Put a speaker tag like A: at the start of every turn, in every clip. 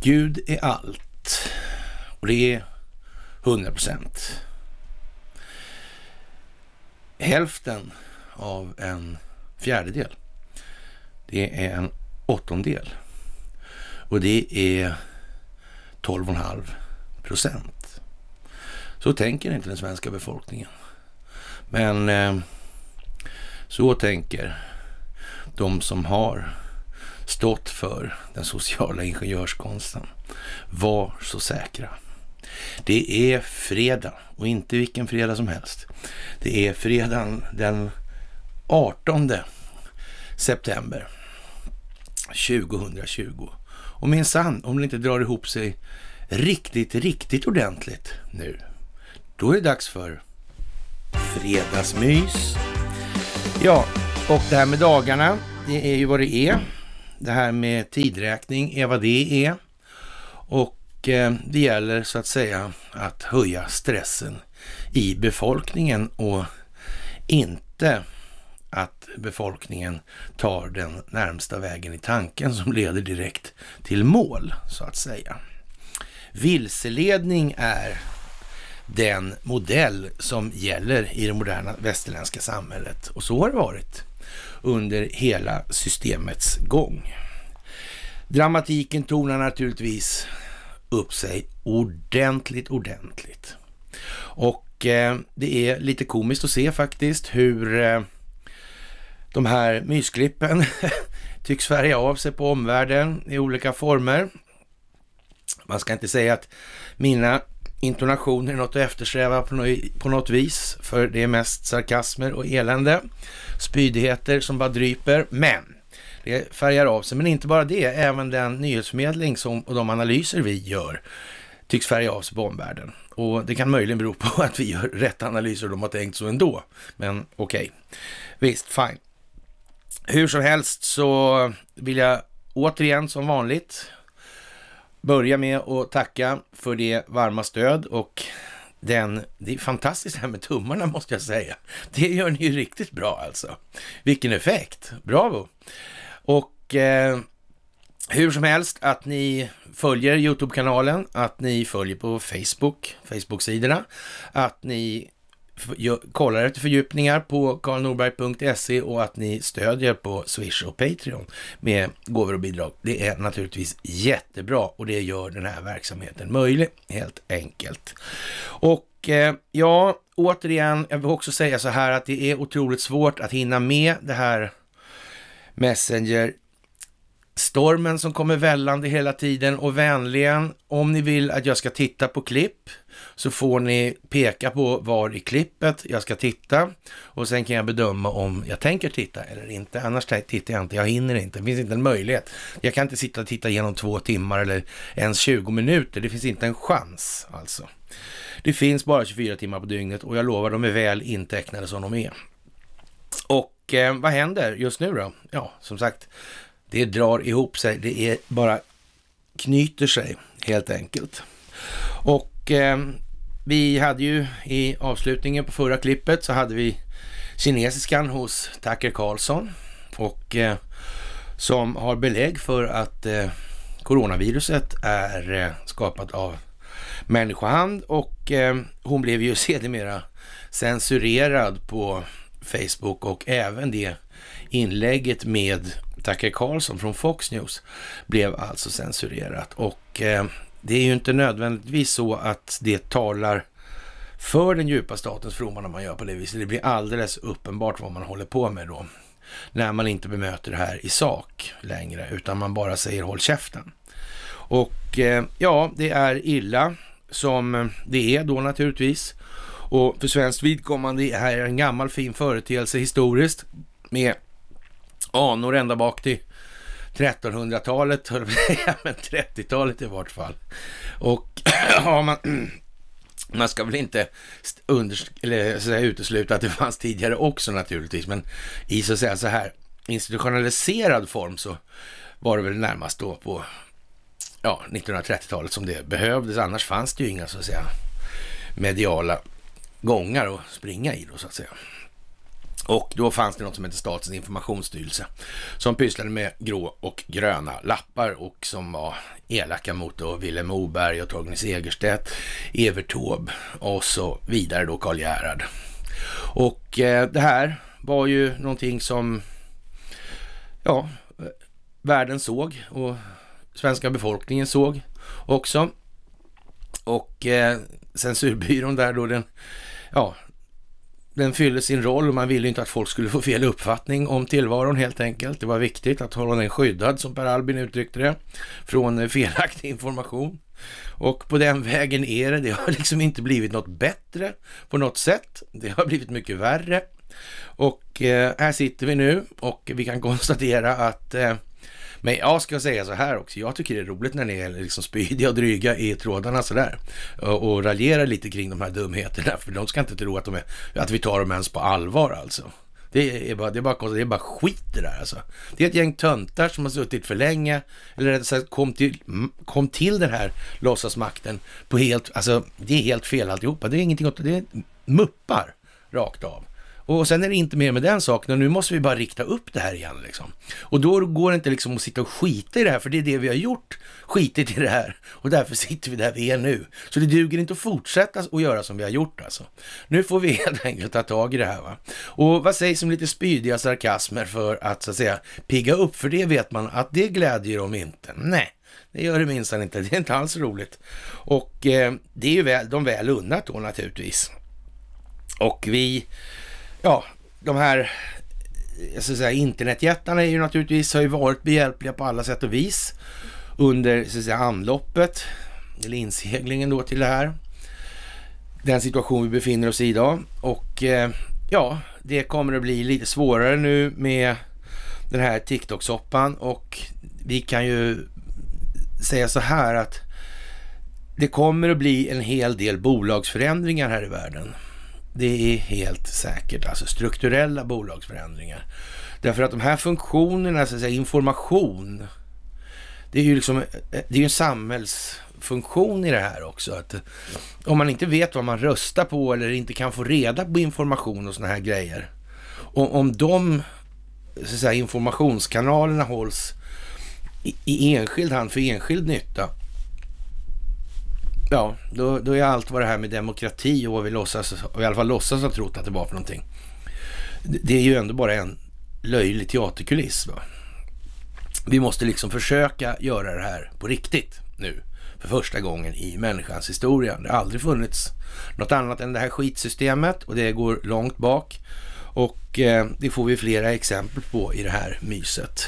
A: Gud är allt och det är 100 procent. Hälften av en fjärdedel. Det är en åttondel och det är 12,5 procent. Så tänker inte den svenska befolkningen. Men eh, så tänker de som har stått för den sociala ingenjörskonsten. Var så säkra. Det är fredag och inte vilken fredag som helst. Det är fredagen den 18 september 2020. Och minsann, om det inte drar ihop sig riktigt, riktigt ordentligt nu, då är det dags för fredagsmys. Ja, och det här med dagarna, det är ju vad det är det här med tidräkning är vad det är. Och eh, det gäller så att säga att höja stressen i befolkningen och inte att befolkningen tar den närmsta vägen i tanken som leder direkt till mål, så att säga. Vilseledning är den modell som gäller i det moderna västerländska samhället och så har det varit under hela systemets gång. Dramatiken tonar naturligtvis upp sig ordentligt, ordentligt. Och eh, det är lite komiskt att se faktiskt hur eh, de här mysklippen tycks färga av sig på omvärlden i olika former. Man ska inte säga att mina intonationer är något att eftersträva på något vis, för det är mest sarkasmer och elände, spydigheter som bara dryper, men det färgar av sig. Men inte bara det, även den nyhetsförmedling som, och de analyser vi gör tycks färga av sig på omvärlden. Och det kan möjligen bero på att vi gör rätt analyser och de har tänkt så ändå. Men okej, okay. visst, fine. Hur som helst så vill jag återigen som vanligt börja med att tacka för det varma stöd och den, det är fantastiskt det här med tummarna måste jag säga. Det gör ni ju riktigt bra alltså. Vilken effekt, bravo! Och eh, hur som helst att ni följer Youtube-kanalen, att ni följer på Facebook, Facebook-sidorna, att ni kollar efter fördjupningar på karlnorberg.se och att ni stödjer på Swish och Patreon med gåvor och bidrag. Det är naturligtvis jättebra och det gör den här verksamheten möjlig helt enkelt. Och eh, ja, återigen, jag vill också säga så här att det är otroligt svårt att hinna med det här Messenger stormen som kommer vällande hela tiden och vänligen, om ni vill att jag ska titta på klipp så får ni peka på var i klippet jag ska titta och sen kan jag bedöma om jag tänker titta eller inte. Annars tittar jag inte, jag hinner inte, det finns inte en möjlighet. Jag kan inte sitta och titta igenom två timmar eller ens 20 minuter, det finns inte en chans alltså. Det finns bara 24 timmar på dygnet och jag lovar, de är väl intecknade som de är. Och eh, vad händer just nu då? Ja, som sagt, det drar ihop sig, det är bara knyter sig helt enkelt. Och eh, vi hade ju i avslutningen på förra klippet så hade vi kinesiskan hos Tucker Carlson och eh, som har belägg för att eh, coronaviruset är eh, skapat av människohand och eh, hon blev ju sedermera censurerad på Facebook och även det inlägget med Tucker Carlson från Fox News blev alltså censurerat. Och eh, det är ju inte nödvändigtvis så att det talar för den djupa statens fromma när man gör på det viset. Det blir alldeles uppenbart vad man håller på med då. När man inte bemöter det här i sak längre, utan man bara säger håll käften. Och eh, ja, det är illa som det är då naturligtvis. Och för svenskt vidkommande är det här en gammal fin företeelse historiskt med anor ända bak till 1300-talet, men 30-talet i vart fall. Och ja, man, man ska väl inte under, eller, säga, utesluta att det fanns tidigare också naturligtvis, men i så att säga så här institutionaliserad form så var det väl närmast då på ja, 1930-talet som det behövdes. Annars fanns det ju inga så att säga mediala gångar att springa i då så att säga. Och då fanns det något som hette Statens informationsstyrelse som pysslade med grå och gröna lappar och som var elaka mot då Vilhelm Moberg och Torgny Segerstedt, Evert Taube och så vidare då Karl Gerhard. Och eh, det här var ju någonting som ja, världen såg och svenska befolkningen såg också. Och eh, censurbyrån där då, den, ja, den fyllde sin roll och man ville inte att folk skulle få fel uppfattning om tillvaron helt enkelt. Det var viktigt att hålla den skyddad, som Per Albin uttryckte det, från eh, felaktig information. Och på den vägen är det. Det har liksom inte blivit något bättre på något sätt. Det har blivit mycket värre. Och eh, här sitter vi nu och vi kan konstatera att eh, men jag ska säga så här också, jag tycker det är roligt när ni är liksom spydiga och dryga i trådarna sådär. Och, eh, och raljerar lite kring de här dumheterna, för de ska inte tro att, de är, att vi tar dem ens på allvar alltså. Det är bara, det är bara, det är bara skit det där alltså. Det är ett gäng töntar som har suttit för länge, eller kom till, kom till den här låtsasmakten på helt, alltså det är helt fel alltihopa. Det är ingenting åt, det är muppar rakt av. Och sen är det inte mer med den saken och nu måste vi bara rikta upp det här igen liksom. Och då går det inte liksom att sitta och skita i det här, för det är det vi har gjort, skitit i det här. Och därför sitter vi där vi är nu. Så det duger inte att fortsätta att göra som vi har gjort alltså. Nu får vi helt enkelt ta tag i det här va. Och vad sägs om lite spydiga sarkasmer för att så att säga pigga upp? För det vet man att det glädjer dem inte. Nej. Det gör det minsann inte. Det är inte alls roligt. Och eh, det är ju väl, de väl unnat då naturligtvis. Och vi ja, de här jag ska säga, internetjättarna är ju naturligtvis, har ju varit behjälpliga på alla sätt och vis under så att säga, anloppet, eller inseglingen då till det här. Den situation vi befinner oss i idag. Och eh, ja, det kommer att bli lite svårare nu med den här TikTok-soppan och vi kan ju säga så här att det kommer att bli en hel del bolagsförändringar här i världen. Det är helt säkert alltså strukturella bolagsförändringar. Därför att de här funktionerna, så att säga, information, det är ju liksom, eh, det är en samhällsfunktion i det här också. Att eh, om man inte vet vad man röstar på eller inte kan få reda på information och sådana här grejer. Och om de så att säga, informationskanalerna hålls i, i enskild hand för enskild nytta, Ja, då, då är allt vad det här med demokrati och vad vi låtsas, och i alla fall låtsas ha trott att det var för någonting. Det, är ju ändå bara en löjlig teaterkuliss. Va? Vi måste liksom försöka göra det här på riktigt nu för första gången i människans historia. Det har aldrig funnits något annat än det här skitsystemet och det går långt bak. Och eh, det får vi flera exempel på i det här myset.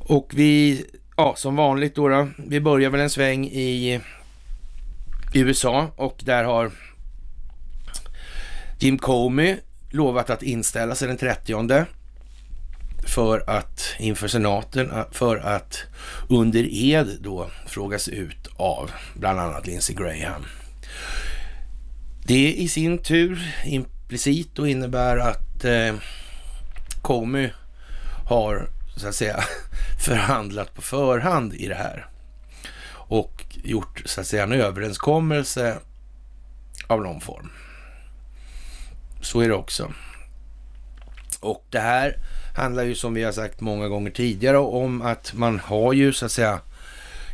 A: Och vi, ja som vanligt då, då vi börjar väl en sväng i i USA och där har Jim Comey lovat att inställa sig den 30 för att inför senaten för att under ed då frågas ut av bland annat Lindsey Graham. Det i sin tur implicit och innebär att eh, Comey har så att säga förhandlat på förhand i det här och gjort så att säga en överenskommelse av någon form. Så är det också. Och det här handlar ju som vi har sagt många gånger tidigare om att man har ju så att säga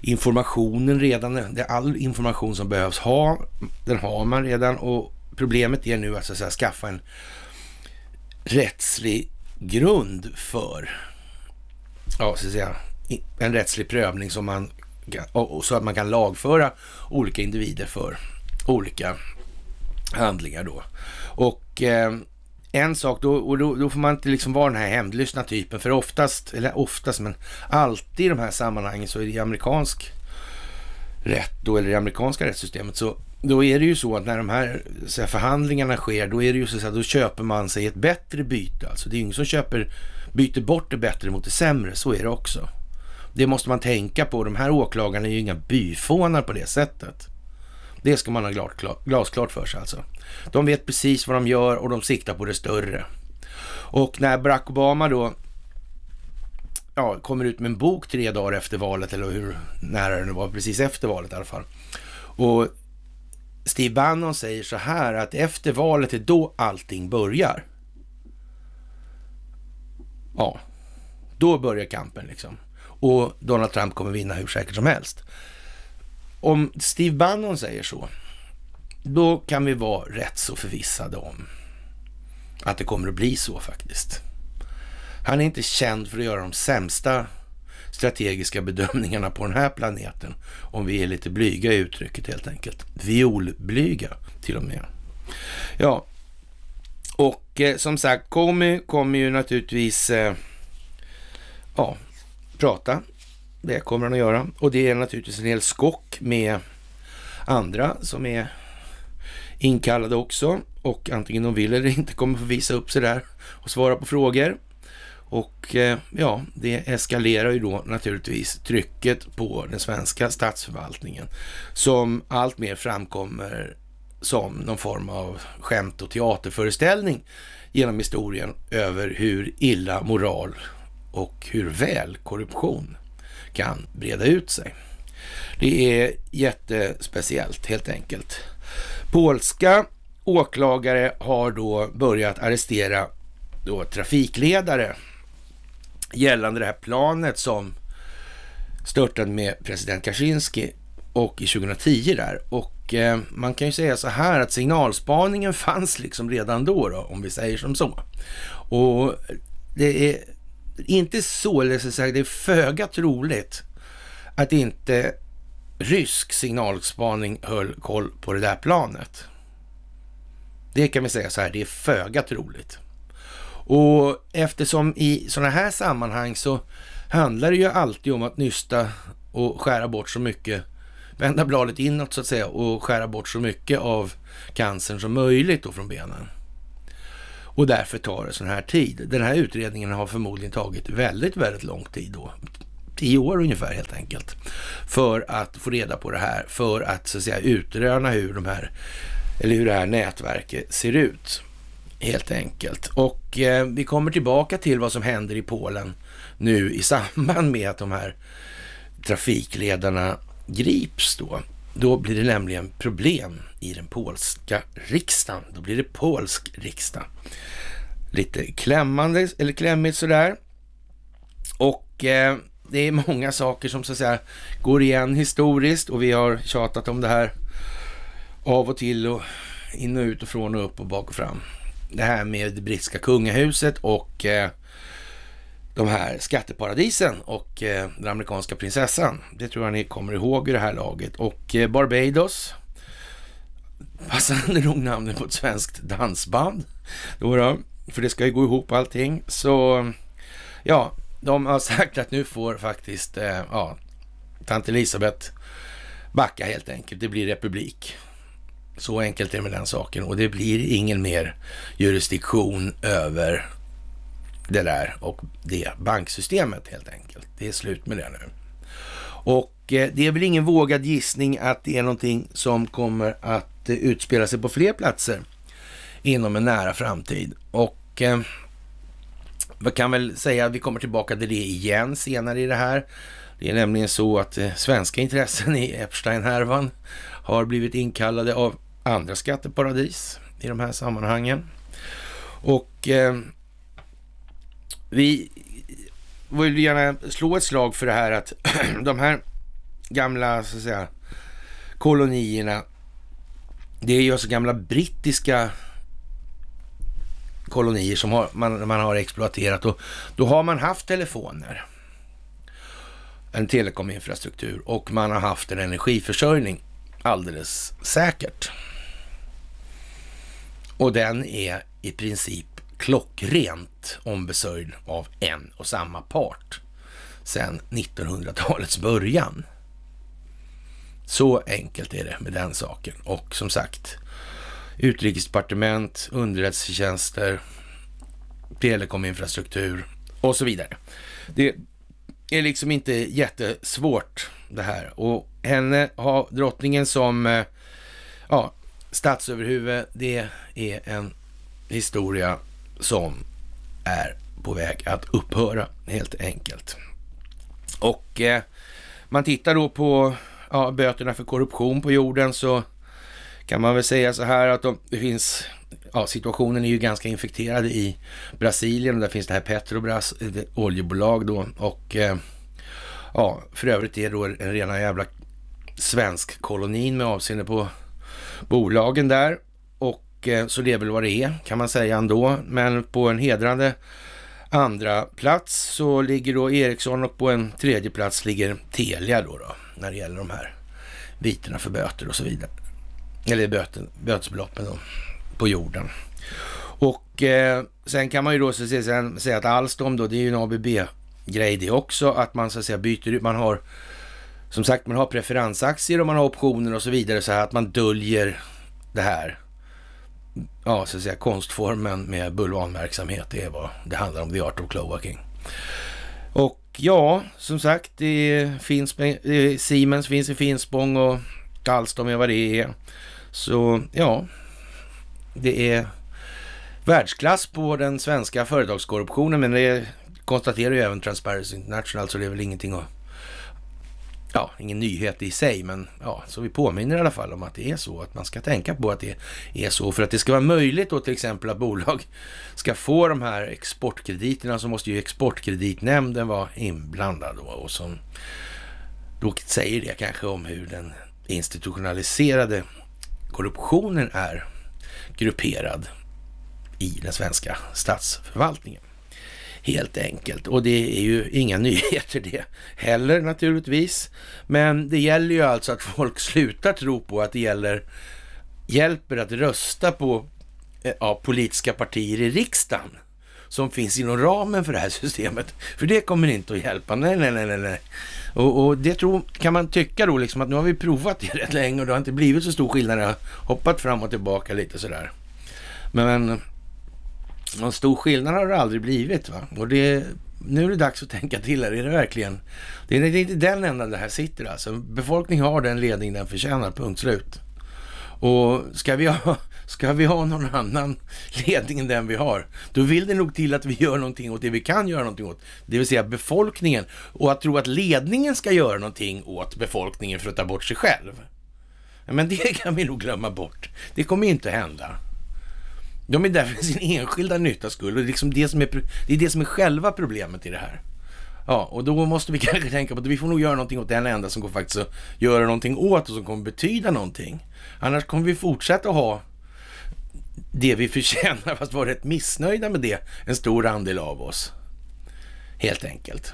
A: informationen redan. Det är all information som behövs ha, den har man redan och problemet är nu att, så att säga, skaffa en rättslig grund för ja, så att säga, en rättslig prövning som man olika, och så att man kan lagföra olika individer för olika handlingar då. Och eh, en sak, då, och då, då, får man inte liksom vara den här hämndlystna typen, för oftast, eller oftast, men alltid i de här sammanhangen så är det i amerikansk rätt då, eller i amerikanska rättssystemet, så då är det ju så att när de här, här förhandlingarna sker, då är det ju så att då köper man sig ett bättre byte. Alltså det är ju ingen som köper, byter bort det bättre mot det sämre, så är det också. Det måste man tänka på. De här åklagarna är ju inga byfånar på det sättet. Det ska man ha glasklart för sig alltså. De vet precis vad de gör och de siktar på det större. Och när Barack Obama då ja, kommer ut med en bok tre dagar efter valet, eller hur nära det nu var, precis efter valet i alla fall. Och Steve Bannon säger så här att efter valet är då allting börjar. Ja, då börjar kampen liksom och Donald Trump kommer vinna hur säkert som helst. Om Steve Bannon säger så, då kan vi vara rätt så förvissade om att det kommer att bli så faktiskt. Han är inte känd för att göra de sämsta strategiska bedömningarna på den här planeten, om vi är lite blyga i uttrycket helt enkelt. Violblyga till och med. Ja, och eh, som sagt, Comey kommer ju naturligtvis eh, ja, prata. Det kommer han att göra. Och det är naturligtvis en hel skock med andra som är inkallade också. Och antingen de vill eller inte kommer få visa upp sig där och svara på frågor. Och eh, ja, det eskalerar ju då naturligtvis trycket på den svenska statsförvaltningen som allt mer framkommer som någon form av skämt och teaterföreställning genom historien över hur illa moral och hur väl korruption kan breda ut sig. Det är jättespeciellt helt enkelt. Polska åklagare har då börjat arrestera då trafikledare gällande det här planet som störtade med president Kaczynski och i 2010 där. Och eh, man kan ju säga så här att signalspaningen fanns liksom redan då, då om vi säger som så. Och det är inte så, eller så det är föga troligt att inte rysk signalspaning höll koll på det där planet. Det kan vi säga så här, det är föga troligt. Och eftersom i sådana här sammanhang så handlar det ju alltid om att nysta och skära bort så mycket, vända bladet inåt så att säga och skära bort så mycket av cancern som möjligt då från benen. Och därför tar det sån här tid. Den här utredningen har förmodligen tagit väldigt, väldigt lång tid då. Tio år ungefär helt enkelt. För att få reda på det här, för att så att säga utröna hur de här, eller hur det här nätverket ser ut. Helt enkelt. Och eh, vi kommer tillbaka till vad som händer i Polen nu i samband med att de här trafikledarna grips då. Då blir det nämligen problem i den polska riksdagen. Då blir det polsk riksdag. Lite klämmande, eller klämmigt sådär. Och eh, det är många saker som så att säga går igen historiskt och vi har tjatat om det här av och till och in och ut och från och upp och bak och fram. Det här med det brittiska kungahuset och eh, de här skatteparadisen och eh, den amerikanska prinsessan. Det tror jag ni kommer ihåg i det här laget. Och eh, Barbados. Passande nog namnet på ett svenskt dansband. Då då, för det ska ju gå ihop allting. Så ja, de har sagt att nu får faktiskt eh, ja, tant Elisabeth backa helt enkelt. Det blir republik. Så enkelt är det med den saken och det blir ingen mer jurisdiktion över det där och det banksystemet helt enkelt. Det är slut med det nu. Och eh, det är väl ingen vågad gissning att det är någonting som kommer att eh, utspela sig på fler platser inom en nära framtid. Och eh, vi kan väl säga att vi kommer tillbaka till det igen senare i det här. Det är nämligen så att svenska intressen i Epstein-härvan har blivit inkallade av andra skatteparadis i de här sammanhangen. Och vi vill gärna slå ett slag för det här att de här gamla så att säga, kolonierna, det är ju alltså gamla brittiska kolonier som har, man, man, har exploaterat och då har man haft telefoner, en telekominfrastruktur och man har haft en energiförsörjning alldeles säkert. Och den är i princip klockrent ombesörjd av en och samma part sedan 1900-talets början. Så enkelt är det med den saken. Och som sagt, utrikesdepartement, underrättelsetjänster, telekominfrastruktur och så vidare. Det är liksom inte jättesvårt det här. Och henne har drottningen som eh, ja, statsöverhuvud, det är en historia som är på väg att upphöra helt enkelt. Och eh, man tittar då på ja, böterna för korruption på jorden så kan man väl säga så här att de, det finns, ja, situationen är ju ganska infekterad i Brasilien och där finns det här Petrobras, eh, oljebolag då och eh, ja, för övrigt är det då en rena jävla svensk kolonin med avseende på bolagen där Eh, så det är väl vad det är kan man säga ändå. Men på en hedrande andra plats så ligger då Ericsson och på en tredje plats ligger Telia då, då när det gäller de här vitena för böter och så vidare. Eller böter, bötesbeloppen då, på jorden. Och eh, sen kan man ju då så se, sen, säga att Alstom då, det är ju en ABB-grej det också, att man så att säga byter ut, man har som sagt, man har preferensaktier och man har optioner och så vidare så här att man döljer det här ja, så att säga, konstformen med bulvanverksamhet. Det är vad det handlar om, The Art of Cloaking. Och ja, som sagt, det finns, eh, Siemens finns i Finspång och Alstom är vad det är. Så ja, det är världsklass på den svenska företagskorruptionen, men det konstaterar ju även Transparency International, så det är väl ingenting att ja, ingen nyhet i sig, men ja, så vi påminner i alla fall om att det är så, att man ska tänka på att det är så. För att det ska vara möjligt då till exempel att bolag ska få de här exportkrediterna så måste ju Exportkreditnämnden vara inblandad då och som då säger det kanske om hur den institutionaliserade korruptionen är grupperad i den svenska statsförvaltningen helt enkelt. Och det är ju inga nyheter det heller naturligtvis. Men det gäller ju alltså att folk slutar tro på att det gäller, hjälper att rösta på eh, ja, politiska partier i riksdagen som finns inom ramen för det här systemet. För det kommer inte att hjälpa. Nej, nej, nej, nej. Och, och det tror, kan man tycka då liksom att nu har vi provat det rätt länge och det har inte blivit så stor skillnad. Det har hoppat fram och tillbaka lite sådär. Men, men någon stor skillnad har det aldrig blivit. Va? Och det, nu är det dags att tänka till här. Är det verkligen... Det är inte den änden det här sitter alltså. Befolkningen har den ledning den förtjänar, punkt slut. Och ska vi ha, ska vi ha någon annan ledning än den vi har, då vill det nog till att vi gör någonting åt det vi kan göra någonting åt, det vill säga befolkningen. Och att tro att ledningen ska göra någonting åt befolkningen för att ta bort sig själv. Men det kan vi nog glömma bort. Det kommer inte hända. De är där för sin enskilda nytta skull. Och liksom det, som är, det är det som är själva problemet i det här. Ja, och då måste vi kanske tänka på att vi får nog göra någonting åt den enda som går faktiskt att göra någonting åt och som kommer betyda någonting. Annars kommer vi fortsätta att ha det vi förtjänar, fast vara rätt missnöjda med det, en stor andel av oss. Helt enkelt.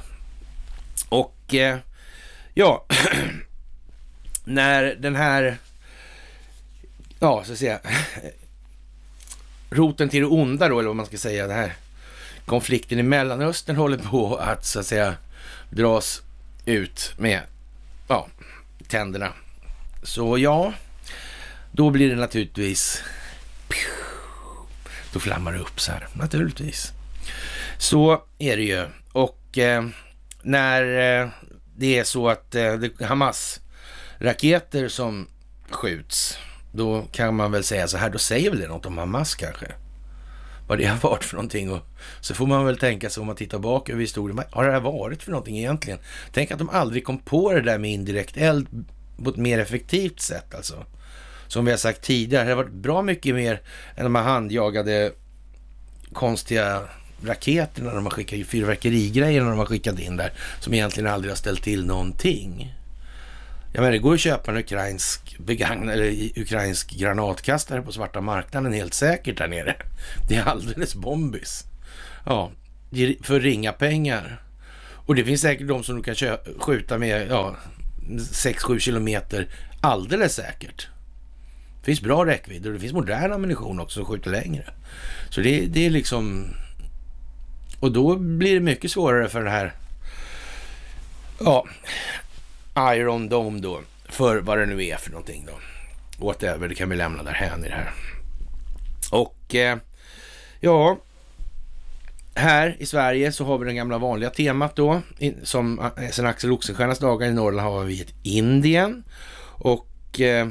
A: Och eh, ja, när den här, ja så att säga, roten till det onda då, eller vad man ska säga, den här konflikten i Mellanöstern håller på att så att säga dras ut med ja, tänderna. Så ja, då blir det naturligtvis... Då flammar det upp så här, naturligtvis. Så är det ju. Och eh, när eh, det är så att eh, Hamas-raketer som skjuts då kan man väl säga så här, då säger väl det något om Hamas kanske? Vad det har varit för någonting och så får man väl tänka sig om man tittar bak över historien, vad har det här varit för någonting egentligen? Tänk att de aldrig kom på det där med indirekt eld på ett mer effektivt sätt alltså. Som vi har sagt tidigare, det har varit bra mycket mer än de här handjagade konstiga raketerna de har skickat, fyrverkerigrejerna de har skickat in där, som egentligen aldrig har ställt till någonting. Jag menar, det går att köpa en ukrainsk, begagn, eller ukrainsk granatkastare på svarta marknaden helt säkert där nere. Det är alldeles bombis. Ja, för ringa pengar. Och det finns säkert de som du kan skjuta med ja, 6-7 kilometer alldeles säkert. Det finns bra räckvidd och det finns modern ammunition också som skjuter längre. Så det, det är liksom... Och då blir det mycket svårare för den här ja, Iron Dome då, för vad det nu är för någonting då. Whatever, det kan vi lämna därhän i det här. Och eh, ja, här i Sverige så har vi det gamla vanliga temat då. Som eh, sen Axel Oxenstiernas dagar i Norrland har vi ett Indien. Och eh,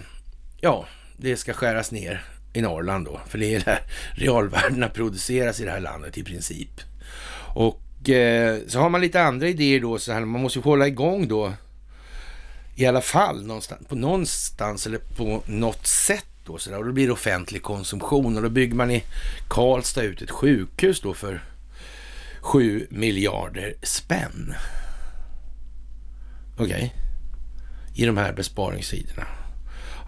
A: ja, det ska skäras ner i Norrland då. För det är där realvärdena produceras i det här landet i princip. Och eh, så har man lite andra idéer då. Så här, man måste ju hålla igång då i alla fall någonstans, på någonstans eller på något sätt då, så där, och då blir det offentlig konsumtion och då bygger man i Karlstad ut ett sjukhus då för 7 miljarder spänn. Okej. Okay. I de här besparingssidorna.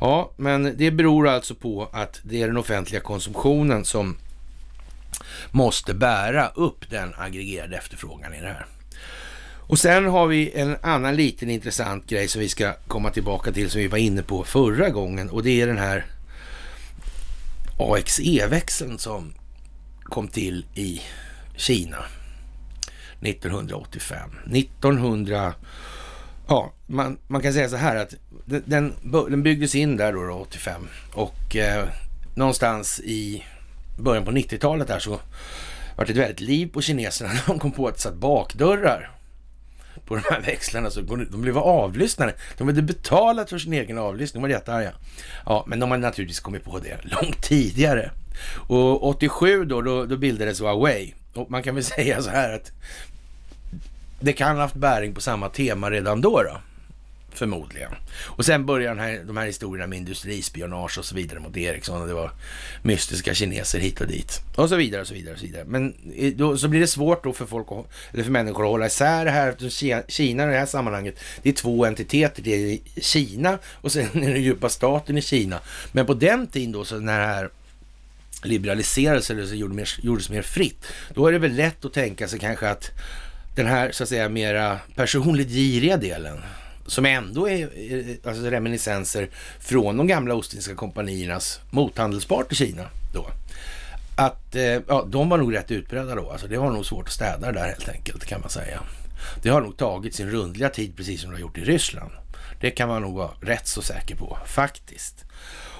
A: Ja, men det beror alltså på att det är den offentliga konsumtionen som måste bära upp den aggregerade efterfrågan i det här. Och sen har vi en annan liten intressant grej som vi ska komma tillbaka till som vi var inne på förra gången och det är den här AXE-växeln som kom till i Kina 1985. 1900 Ja, man, man kan säga så här att den, den byggdes in där då, då 85 och eh, någonstans i början på 90-talet där så var det ett väldigt liv på kineserna. när De kom på att det satt bakdörrar på de här växlarna. Så de blev avlyssnade. De hade betalat för sin egen avlyssning. De var jättearga. Ja, men de hade naturligtvis kommit på det långt tidigare. Och 87 då, då, då bildades Huawei. Och man kan väl säga så här att det kan ha haft bäring på samma tema redan då. då förmodligen. Och sen börjar här, de här historierna med industrispionage och så vidare mot Ericsson och det var mystiska kineser hit och dit och så vidare och så vidare. Och så, vidare. Men eh, då, så blir det svårt då för folk att, eller för människor att hålla isär det här. Kina i det här sammanhanget, det är två entiteter. Det är Kina och sen är det djupa staten i Kina. Men på den tiden då, så när det här liberaliserades eller så gjorde mer, gjordes mer fritt, då är det väl lätt att tänka sig kanske att den här så att säga mera personligt giriga delen som ändå är eh, alltså, reminiscenser från de gamla Ostindiska kompaniernas mothandelspart i Kina då. Att eh, ja, de var nog rätt utbredda då. Alltså, det var nog svårt att städa det där helt enkelt kan man säga. Det har nog tagit sin rundliga tid precis som det har gjort i Ryssland. Det kan man nog vara rätt så säker på faktiskt.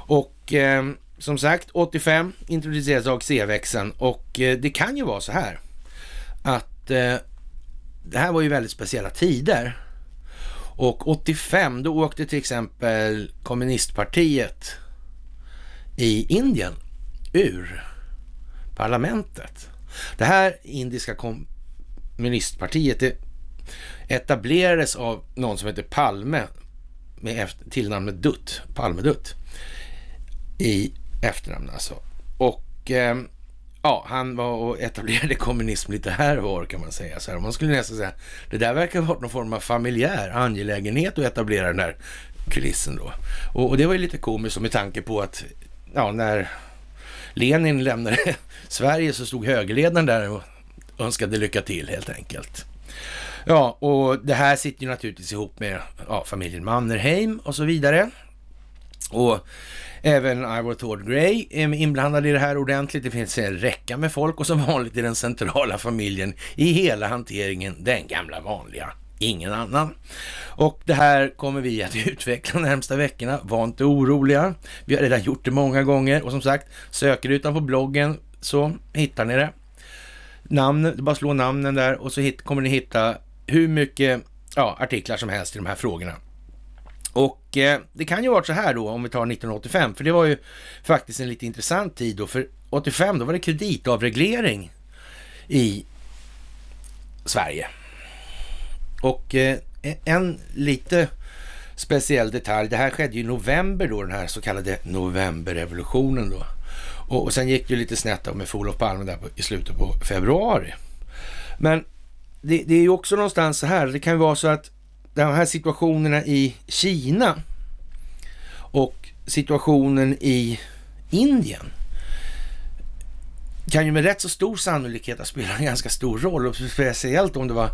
A: Och eh, som sagt, 85 introducerades AXE-växeln och eh, det kan ju vara så här att eh, det här var ju väldigt speciella tider och 85 då åkte till exempel kommunistpartiet i Indien ur parlamentet. Det här indiska kommunistpartiet det etablerades av någon som heter Palme med tillnamnet Dutt, Palmedutt i efternamn alltså. Och eh, Ja, han var och etablerade kommunism lite här och var kan man säga. Så här, man skulle nästan säga, det där verkar ha varit någon form av familjär angelägenhet att etablera den här kulissen då. Och, och det var ju lite komiskt med tanke på att, ja, när Lenin lämnade Sverige så stod högerledaren där och önskade lycka till helt enkelt. Ja, och det här sitter ju naturligtvis ihop med ja, familjen Mannerheim och så vidare. Och även Ivor Thord Grey är inblandad i det här ordentligt. Det finns en eh, räcka med folk och som vanligt i den centrala familjen i hela hanteringen, den gamla vanliga. Ingen annan. Och det här kommer vi att utveckla de närmsta veckorna. Var inte oroliga. Vi har redan gjort det många gånger och som sagt, söker utan på bloggen så hittar ni det. Namn, bara slå namnen där och så hit, kommer ni hitta hur mycket ja, artiklar som helst i de här frågorna. Och eh, det kan ju vara så här då om vi tar 1985, för det var ju faktiskt en lite intressant tid då. För 85 då var det kreditavreglering i Sverige. Och eh, e-, en lite speciell detalj, det här skedde ju i november då, den här så kallade novemberrevolutionen då. Och, och sen gick det ju lite snett då med Olof Palme där på, i slutet på februari. Men det, det är ju också någonstans så här, det kan ju vara så att de här situationerna i Kina och situationen i Indien kan ju med rätt så stor sannolikhet ha spelat en ganska stor roll. Och speciellt om det var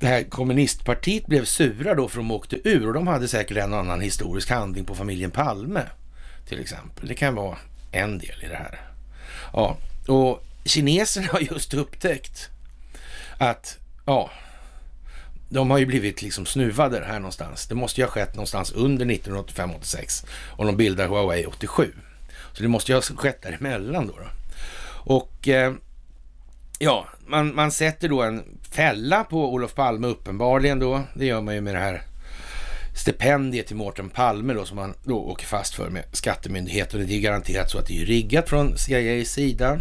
A: det här kommunistpartiet blev sura då för de åkte ur och de hade säkert en och annan historisk handling på familjen Palme till exempel. Det kan vara en del i det här. Ja, och kineserna har just upptäckt att ja, de har ju blivit liksom snuvade här någonstans. Det måste ju ha skett någonstans under 1985-86 och de bildar Huawei 87. Så det måste ju ha skett däremellan då. då. Och eh, ja, man, man sätter då en fälla på Olof Palme uppenbarligen då. Det gör man ju med det här stipendiet till Mårten Palme då som man då åker fast för med skattemyndigheten. Det är garanterat så att det är riggat från CIAs sida.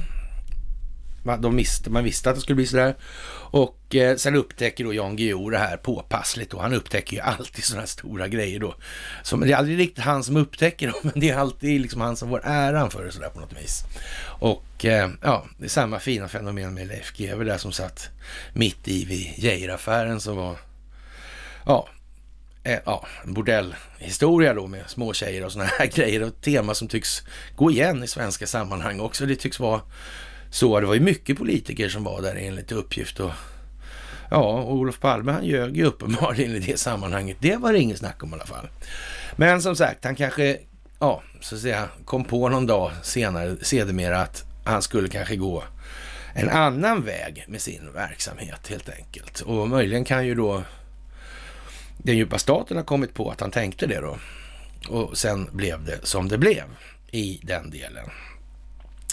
A: De visste, man visste att det skulle bli sådär. Och eh, sen upptäcker då Jan Guillou det här påpassligt och han upptäcker ju alltid sådana här stora grejer då. Som, det är aldrig riktigt han som upptäcker dem, men det är alltid liksom han som får äran för det sådär på något vis. Och eh, ja, det är samma fina fenomen med Leif GW där som satt mitt i vid Geijeraffären som var, ja, eh, ja, bordellhistoria då med små tjejer och sådana här grejer och tema som tycks gå igen i svenska sammanhang också. Det tycks vara så det var ju mycket politiker som var där enligt uppgift. Och, ja, och Olof Palme han ljög ju uppenbarligen i det sammanhanget. Det var det inget snack om i alla fall. Men som sagt, han kanske ja, så att säga, kom på någon dag senare, sedermera att han skulle kanske gå en annan väg med sin verksamhet helt enkelt. Och möjligen kan ju då den djupa staten ha kommit på att han tänkte det då. Och sen blev det som det blev i den delen.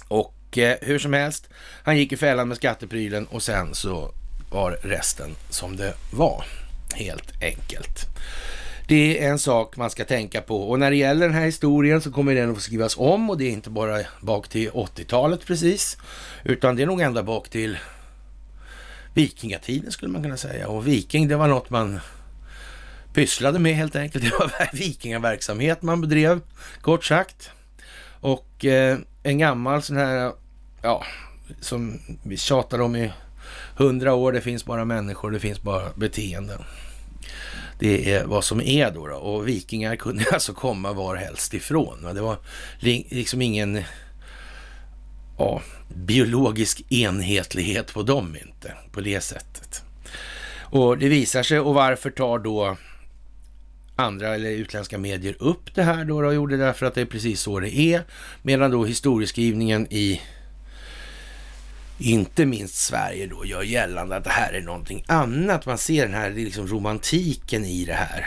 A: Och och eh, hur som helst, han gick i fällan med skatteprylen och sen så var resten som det var, helt enkelt. Det är en sak man ska tänka på och när det gäller den här historien så kommer den att skrivas om och det är inte bara bak till 80-talet precis, utan det är nog ända bak till vikingatiden skulle man kunna säga. Och viking, det var något man pysslade med helt enkelt. Det var vikingaverksamhet man bedrev, kort sagt. Och eh, en gammal sån här, ja, som vi tjatar om i hundra år. Det finns bara människor, det finns bara beteenden. Det är vad som är då. då. Och vikingar kunde alltså komma var helst ifrån. Det var liksom ingen ja, biologisk enhetlighet på dem inte, på det sättet. Och det visar sig, och varför tar då andra eller utländska medier upp det här då, och gjorde det därför att det är precis så det är. Medan då historieskrivningen i inte minst Sverige då gör gällande att det här är någonting annat. Man ser den här liksom romantiken i det här.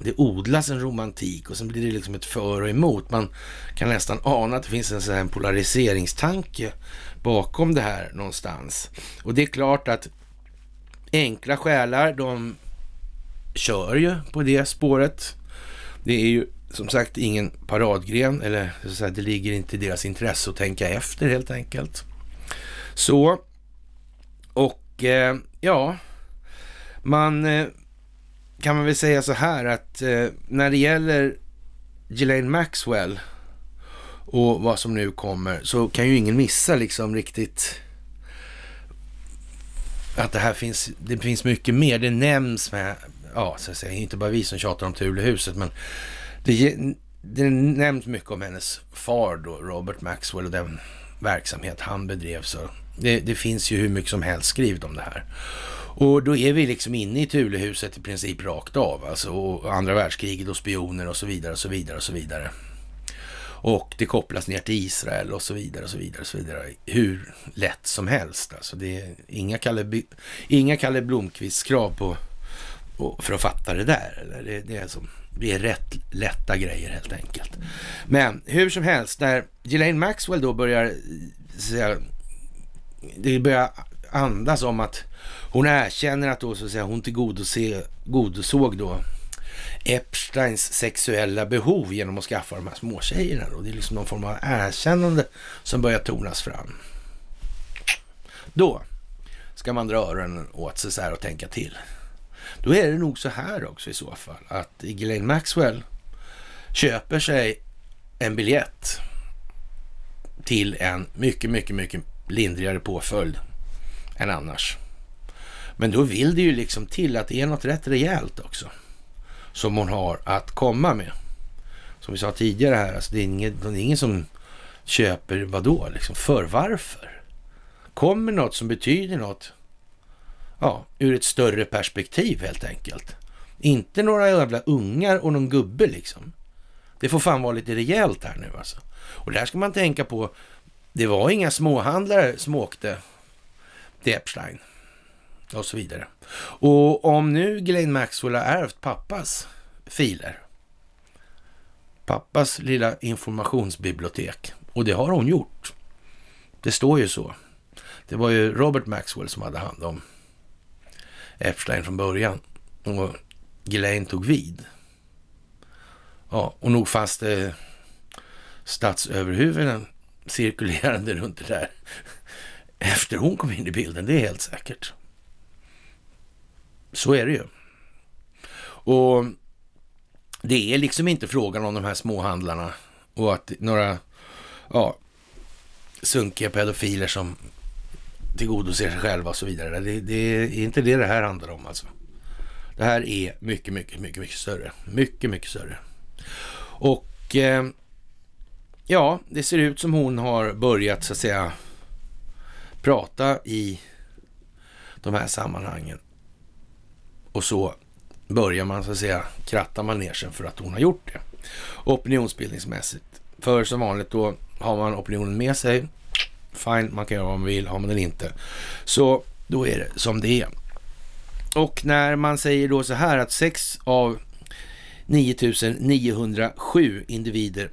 A: Det odlas en romantik och sen blir det liksom ett för och emot. Man kan nästan ana att det finns en sån här polariseringstanke bakom det här någonstans. Och det är klart att enkla själar, de kör ju på det spåret. Det är ju som sagt ingen paradgren, eller så att det ligger inte i deras intresse att tänka efter helt enkelt. Så, och eh, ja, man eh, kan man väl säga så här att eh, när det gäller Ghislaine Maxwell och vad som nu kommer så kan ju ingen missa liksom riktigt att det här finns, det finns mycket mer. Det nämns med ja, så att säga, inte bara vi som tjatar om Tulehuset, men det, det nämns mycket om hennes far då, Robert Maxwell och den verksamhet han bedrev. Så det, det, finns ju hur mycket som helst skrivet om det här. Och då är vi liksom inne i Tulehuset i princip rakt av, alltså och andra världskriget och spioner och så vidare och så vidare och så vidare. Och det kopplas ner till Israel och så vidare och så vidare och så vidare. Hur lätt som helst alltså. Det är inga Kalle, inga Kalle Blomqvists krav på för att fatta det där. Det, det, är som, det är rätt lätta grejer helt enkelt. Men hur som helst, när Ghislaine Maxwell då börjar, säga, det börjar andas om att hon erkänner att då så att säga, hon tillgodosåg då Epsteins sexuella behov genom att skaffa de här småtjejerna. Då. Det är liksom någon form av erkännande som börjar tonas fram. Då ska man dra öronen åt sig så här och tänka till. Då är det nog så här också i så fall att Glenn Maxwell köper sig en biljett till en mycket, mycket, mycket lindrigare påföljd än annars. Men då vill det ju liksom till att det är något rätt rejält också som hon har att komma med. Som vi sa tidigare här, alltså det, är ingen, det är ingen som köper vadå liksom, för varför? Kommer något som betyder något ja, ur ett större perspektiv helt enkelt. Inte några jävla ungar och någon gubbe liksom. Det får fan vara lite rejält här nu alltså. Och där ska man tänka på, det var inga småhandlare som åkte till Epstein och så vidare. Och om nu Glenn Maxwell har ärvt pappas filer, pappas lilla informationsbibliotek, och det har hon gjort. Det står ju så. Det var ju Robert Maxwell som hade hand om Epstein från början. Och Ghislaine tog vid. Ja, och nog fanns det statsöverhuvuden cirkulerande runt det där efter hon kom in i bilden, det är helt säkert. Så är det ju. Och det är liksom inte frågan om de här småhandlarna och att några ja, sunkiga pedofiler som tillgodoser sig själva och så vidare. Det, det, är inte det det här handlar om alltså. Det här är mycket, mycket, mycket, mycket större. Mycket, mycket större. Och eh, ja, det ser ut som hon har börjat så att säga prata i de här sammanhangen. Och så börjar man så att säga kratta manegen för att hon har gjort det. Opinionsbildningsmässigt. För som vanligt då har man opinionen med sig Fine, man kan göra vad man vill. Har man den inte, så då är det som det är. Och när man säger då så här att 6 av 9907 individer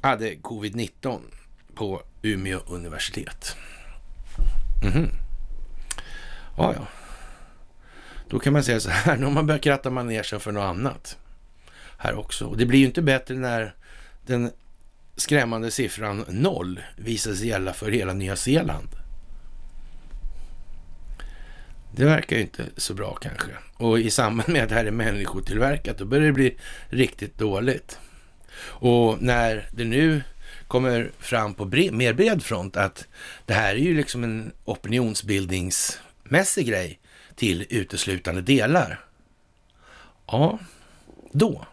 A: hade covid-19 på Umeå universitet. Mm. Ja, ja. Då kan man säga så här, nu man börjar kratta manegen för något annat här också. Och det blir ju inte bättre när den skrämmande siffran noll visade sig gälla för hela Nya Zeeland. Det verkar ju inte så bra kanske. Och i samband med att det här är människotillverkat, då börjar det bli riktigt dåligt. Och när det nu kommer fram på bre mer bred front att det här är ju liksom en opinionsbildningsmässig grej till uteslutande delar. Ja, då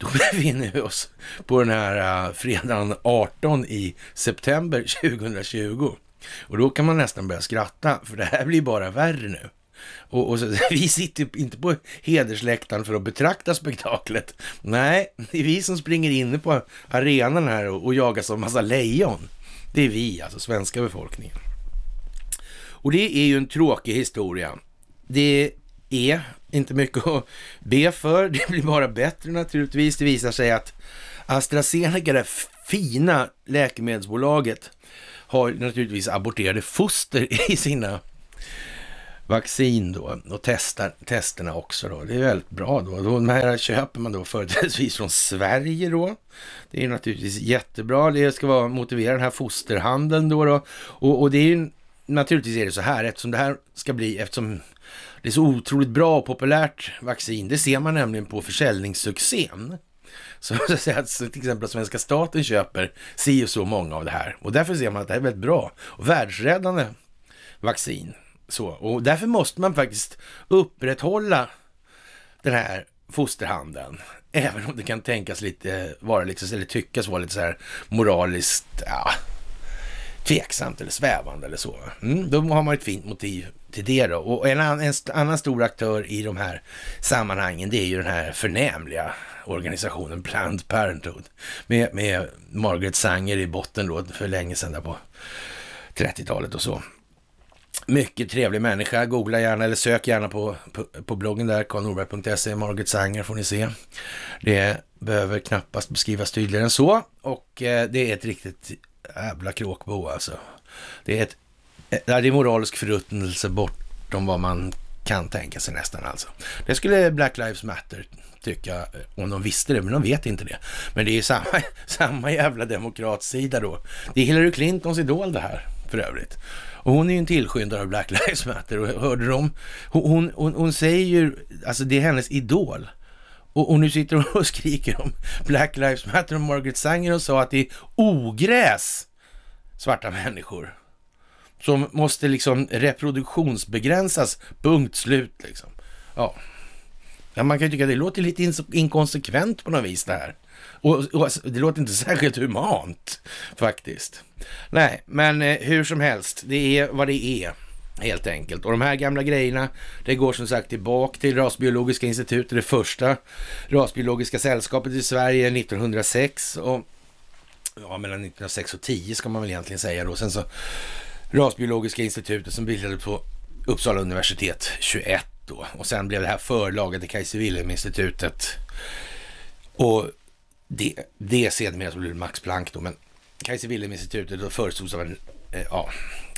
A: då befinner vi oss på den här uh, fredagen 18 i september 2020. Och då kan man nästan börja skratta, för det här blir bara värre nu. Och, och så, vi sitter inte på hedersläktaren för att betrakta spektaklet. Nej, det är vi som springer inne på arenan här och, och jagas av massa lejon. Det är vi, alltså svenska befolkningen. Och det är ju en tråkig historia. Det är inte mycket att be för. Det blir bara bättre naturligtvis. Det visar sig att AstraZeneca, det fina läkemedelsbolaget, har naturligtvis aborterade foster i sina vaccin då och testar, testerna också då. Det är väldigt bra då. De här köper man då företrädesvis från Sverige då. Det är naturligtvis jättebra. Det ska vara motivera den här fosterhandeln då. då. Och, och det är ju naturligtvis är det så här eftersom det här ska bli, eftersom det är så otroligt bra och populärt vaccin. Det ser man nämligen på försäljningssuccén. Så att säga att till exempel att svenska staten köper si och så många av det här. Och därför ser man att det här är väldigt bra och världsräddande vaccin. Så, och därför måste man faktiskt upprätthålla den här fosterhandeln. Även om det kan tänkas lite, vara liksom, eller tyckas vara lite så här moraliskt, ja, tveksamt eller svävande eller så. Mm, då har man ett fint motiv till det då. Och en annan, en annan stor aktör i de här sammanhangen, det är ju den här förnämliga organisationen Planned Parenthood med, med Margaret Sanger i botten då för länge sedan där på 30-talet och så. Mycket trevlig människa. Googla gärna eller sök gärna på, på, på bloggen där, karlnorberg.se, Margaret Sanger får ni se. Det behöver knappast beskrivas tydligare än så och eh, det är ett riktigt jävla kråkbo alltså. Det är, ett, eh, det är moralisk förruttnelse bortom vad man kan tänka sig nästan alltså. Det skulle Black Lives Matter tycka eh, om de visste det, men de vet inte det. Men det är samma, samma jävla demokratsida då. Det är Hillary Clintons idol det här för övrigt. Och hon är ju en tillskyndare av Black Lives Matter och hörde de? Hon, hon, hon, hon säger ju, alltså det är hennes idol. Och, och, nu sitter de och skriker om Black Lives Matter och Margaret Sanger och sa att det är ogräs svarta människor som måste liksom reproduktionsbegränsas, punkt slut liksom. Ja. ja man kan ju tycka att det låter lite in inkonsekvent på något vis det här. Och, och, alltså, det låter inte särskilt humant faktiskt. Nej, men eh, hur som helst, det är vad det är. Helt enkelt. Och de här gamla grejerna, det går som sagt tillbaka till Rasbiologiska institutet, det första rasbiologiska sällskapet i Sverige 1906. Och, ja, mellan 1906 och 10 ska man väl egentligen säga då. Sen så Rasbiologiska institutet som bildades på Uppsala universitet 21 då. Och sen blev det här förlaget till Kajse Wilhelm-institutet. Och det, det sedermera så blev det Max Planck då. Men Kajse Wilhelm-institutet då förestods av en, eh, ja,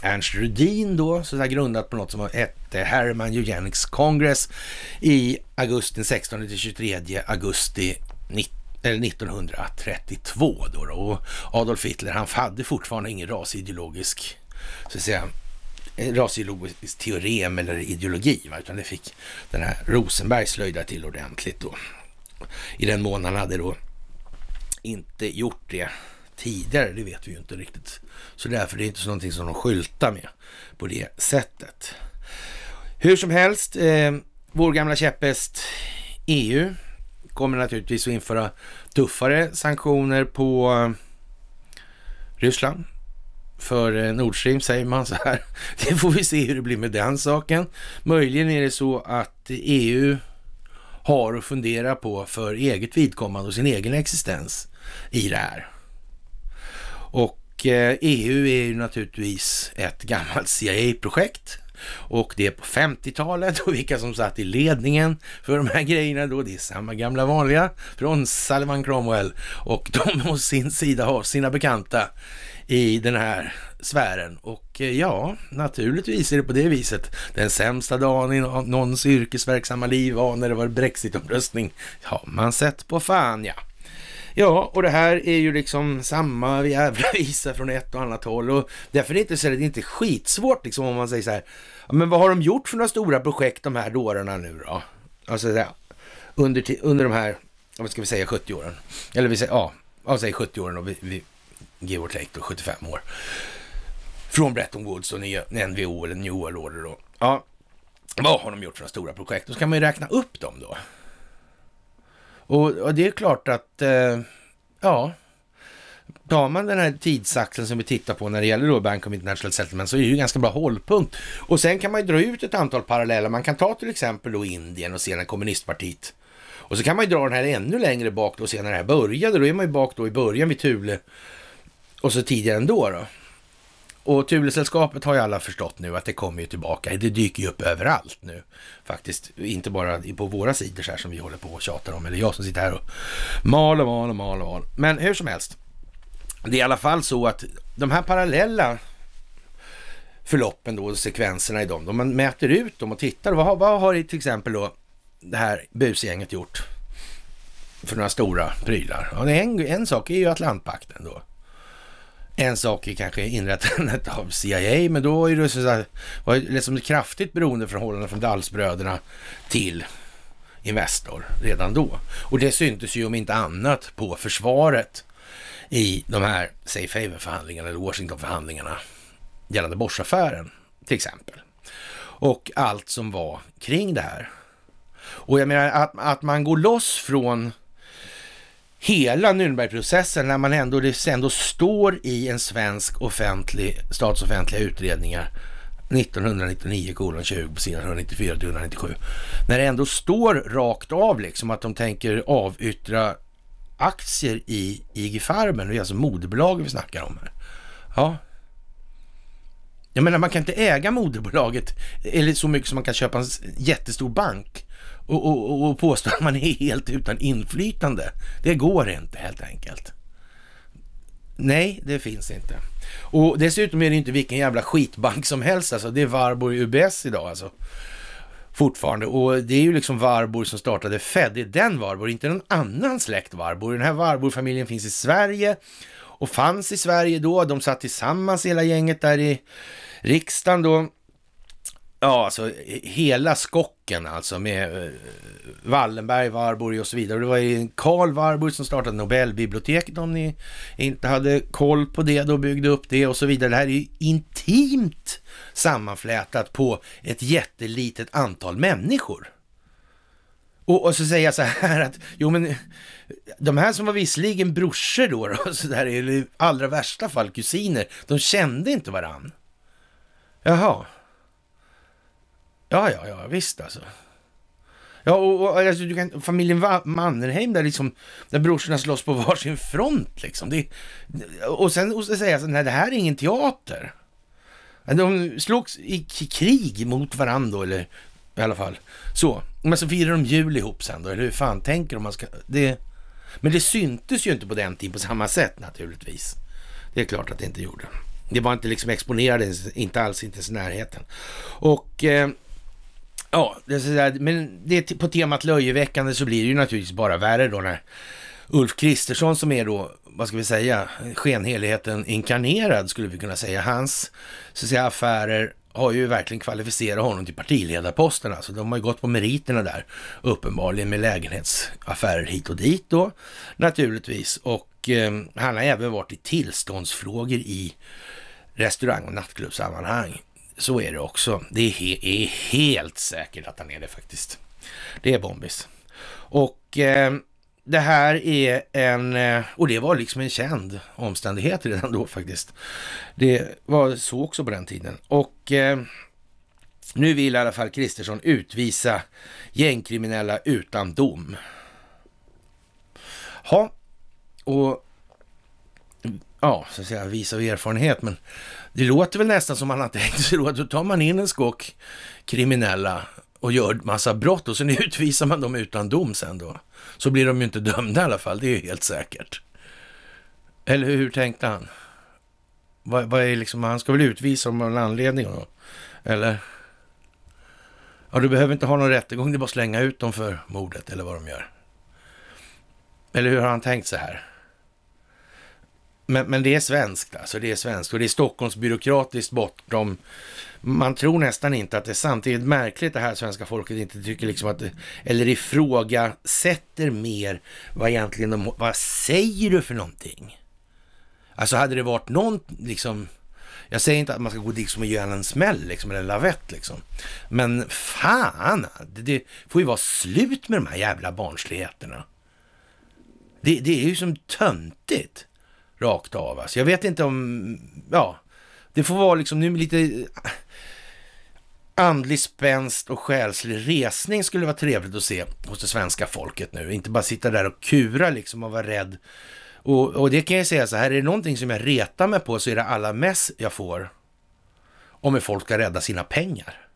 A: Ernst Rudin då, så där grundat på något som hette Herman Eugenics Congress i augusti 16 till 23 augusti 1932 då, då, och Adolf Hitler han hade fortfarande ingen rasideologisk, så att säga, rasideologisk teorem eller ideologi, va? utan det fick den här Rosenberg slöjda till ordentligt då. I den mån han hade då inte gjort det tidigare, det vet vi ju inte riktigt. Så därför är det inte så någonting som de skyltar med på det sättet. Hur som helst, eh, vår gamla käpphäst EU kommer naturligtvis att införa tuffare sanktioner på eh, Ryssland för eh, Nord Stream, säger man så här. Det får vi se hur det blir med den saken. Möjligen är det så att EU har att fundera på för eget vidkommande och sin egen existens i det här. EU eh, e är ju naturligtvis ett gammalt CIA-projekt och det är på 50-talet och vilka som satt i ledningen för de här grejerna då, det är samma gamla vanliga från Sullivan Cromwell och de å sin sida har sina bekanta i den här sfären. Och eh, ja, naturligtvis är det på det viset. Den sämsta dagen i någons yrkesverksamma liv var när det var brexitomröstning. Har ja, man sett på fan ja. Ja, och det här är ju liksom samma jävla visa från ett och annat håll och därför är det inte, så, det är inte skitsvårt liksom om man säger så här. Men vad har de gjort för några stora projekt de här dårarna nu då? Alltså under, under de här, vad ska vi säga, 70 åren? Eller vi säger, ja, vad säger 70 åren och vi, vi give or take då, 75 år. Från Bretton Woods och nya, NVO eller New World Order då. Ja, vad har de gjort för några stora projekt? Då ska man ju räkna upp dem då. Och, och det är klart att, eh, ja, tar man den här tidsaxeln som vi tittar på när det gäller då Bank of International Settlement så är det ju ganska bra hållpunkt. Och sen kan man ju dra ut ett antal paralleller. Man kan ta till exempel då Indien och se när kommunistpartiet och så kan man ju dra den här ännu längre bak då och se när det här började. Då är man ju bak då i början vid Thule och så tidigare ändå. Då. Och Thulesällskapet har ju alla förstått nu att det kommer ju tillbaka. Det dyker ju upp överallt nu faktiskt. Inte bara på våra sidor så här som vi håller på och tjatar om, eller jag som sitter här och mal och mal och mal och mal. Men hur som helst, det är i alla fall så att de här parallella förloppen då, sekvenserna i dem, då man mäter ut dem och tittar. Vad, vad har till exempel då det här busgänget gjort för några stora prylar? Ja, en, en sak är ju Atlantpakten då en sak är kanske inrättandet av CIA, men då är det så här, var det liksom ett kraftigt beroendeförhållande från Dallsbröderna till Investor redan då. Och det syntes ju om inte annat på försvaret i de här safe haven-förhandlingarna eller Washington-förhandlingarna gällande Boschaffären till exempel. Och allt som var kring det här. Och jag menar att, att man går loss från hela Nürnbergprocessen när man ändå, det ändå står i en svensk offentlig, statsoffentliga utredningar 1999 kolon 20 på sidan 194 till 197. När det ändå står rakt av liksom att de tänker avyttra aktier i IG Farben. Det är alltså moderbolaget vi snackar om här. Ja. Jag menar man kan inte äga moderbolaget eller så mycket som man kan köpa en jättestor bank och, och, och påstå att man är helt utan inflytande. Det går inte helt enkelt. Nej, det finns inte. Och dessutom är det inte vilken jävla skitbank som helst alltså. Det är Warburg UBS idag alltså. Fortfarande. Och det är ju liksom Warburg som startade Fed. Det är den Warburg, inte någon annan släkt Warburg. Den här Warburg-familjen finns i Sverige och fanns i Sverige då. De satt tillsammans hela gänget där i riksdagen då Ja, alltså hela skocken alltså med eh, Wallenberg, Warburg och så vidare. Det var ju Karl Warburg som startade Nobelbiblioteket om ni inte hade koll på det då, byggde upp det och så vidare. Det här är ju intimt sammanflätat på ett jättelitet antal människor. Och, och så säger jag så här att, jo men de här som var visserligen brorsor då, då så där, eller i allra värsta fall kusiner, de kände inte varann. Jaha. Ja, ja, ja, visst alltså. Ja, och, och alltså, du kan, familjen Mannerheim där, liksom, där brorsorna slåss på varsin front liksom. Det, och sen och säga så nej det här är ingen teater. De slogs i krig mot varandra eller i alla fall. Så, men så firar de jul ihop sen då, eller hur fan tänker de? Man ska, det, men det syntes ju inte på den tiden på samma sätt naturligtvis. Det är klart att det inte gjorde. Det var inte liksom exponerades, inte alls, inte ens i närheten. Och eh, Ja, det är sådär, men det, på temat löjeväckande så blir det ju naturligtvis bara värre då när Ulf Kristersson som är då, vad ska vi säga, skenheligheten inkarnerad skulle vi kunna säga. Hans så säga, affärer har ju verkligen kvalificerat honom till partiledarposten. Alltså, de har ju gått på meriterna där, uppenbarligen med lägenhetsaffärer hit och dit då, naturligtvis. Och eh, han har även varit i tillståndsfrågor i restaurang och nattklubbssammanhang. Så är det också. Det är, he är, helt säkert att han är det faktiskt. Det är Bombis. Och eh, det här är en, eh, och det var liksom en känd omständighet redan då faktiskt. Det var så också på den tiden. Och eh, nu vill i alla fall Kristersson utvisa gängkriminella utan dom. Ja, och ja, så att säga, visa av erfarenhet. Men det låter väl nästan som man har tänkt sig då, att då tar man in en skock kriminella och gör massa brott och sen utvisar man dem utan dom sen då. Så blir de ju inte dömda i alla fall, det är ju helt säkert. Eller hur, tänkte han? Vad, vad, är liksom, han ska väl utvisa dem av en anledning då? Eller? Ja, du behöver inte ha någon rättegång, det är bara att slänga ut dem för mordet eller vad de gör. Eller hur har han tänkt sig här? Men, men det är svenskt alltså, det är svenskt och det är Stockholmsbyråkratiskt bortom man tror nästan inte att det är sant. Det är märkligt det här svenska folket inte tycker liksom att, eller ifrågasätter mer vad egentligen de, vad säger du för någonting? Alltså hade det varit någon, liksom, jag säger inte att man ska gå dit som och göra en smäll liksom, eller en lavett liksom. Men fan, det, det, får ju vara slut med de här jävla barnsligheterna. Det, det är ju som töntigt rakt av. Alltså. Jag vet inte om, ja, det får vara liksom nu lite andlig spänst och själslig resning skulle vara trevligt att se hos det svenska folket nu. Inte bara sitta där och kura liksom och vara rädd. Och, och det kan jag säga så här, är det någonting som jag retar mig på så är det alla mess jag får om hur folk ska rädda sina pengar.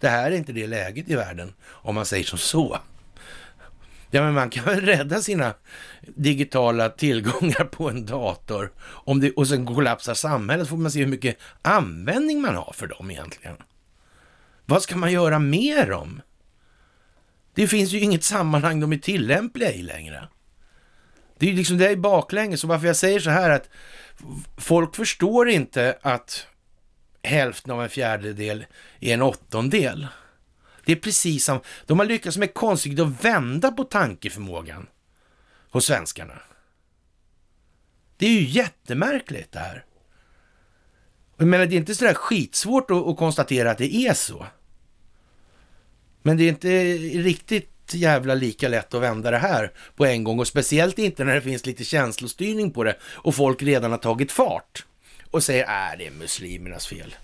A: Det här är inte det läget i världen, om man säger som så. Ja, men man kan väl rädda sina digitala tillgångar på en dator om det, och sen kollapsar samhället får man se hur mycket användning man har för dem egentligen. Vad ska man göra med dem? Det finns ju inget sammanhang de är tillämpliga i längre. Det är ju liksom det är baklänges Och varför jag säger så här att folk förstår inte att hälften av en fjärdedel är en åttondel. Det är precis som, de har lyckats med konststycket att vända på tankeförmågan hos svenskarna. Det är ju jättemärkligt det här. Jag menar, det är inte sådär skitsvårt att, att konstatera att det är så. Men det är inte riktigt jävla lika lätt att vända det här på en gång och speciellt inte när det finns lite känslostyrning på det och folk redan har tagit fart och säger att äh, det är muslimernas fel.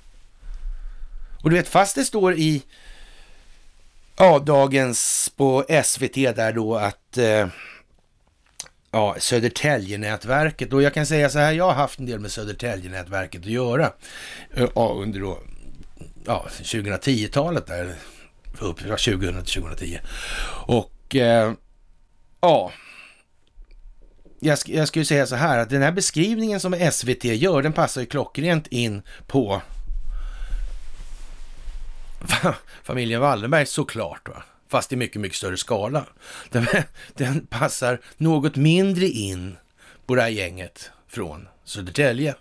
A: Och du vet, fast det står i ja, dagens på SVT där då att eh, ja, Södertäljenätverket. Och jag kan säga så här, jag har haft en del med Södertäljenätverket att göra eh, ja, under då, ja, 2010-talet där, upp 2000 till 2010. Och eh, ja, jag, jag skulle säga så här att den här beskrivningen som SVT gör, den passar ju klockrent in på familjen Wallenberg såklart, va? fast i mycket, mycket större skala. Den, den passar något mindre in på det här gänget från Södertälje.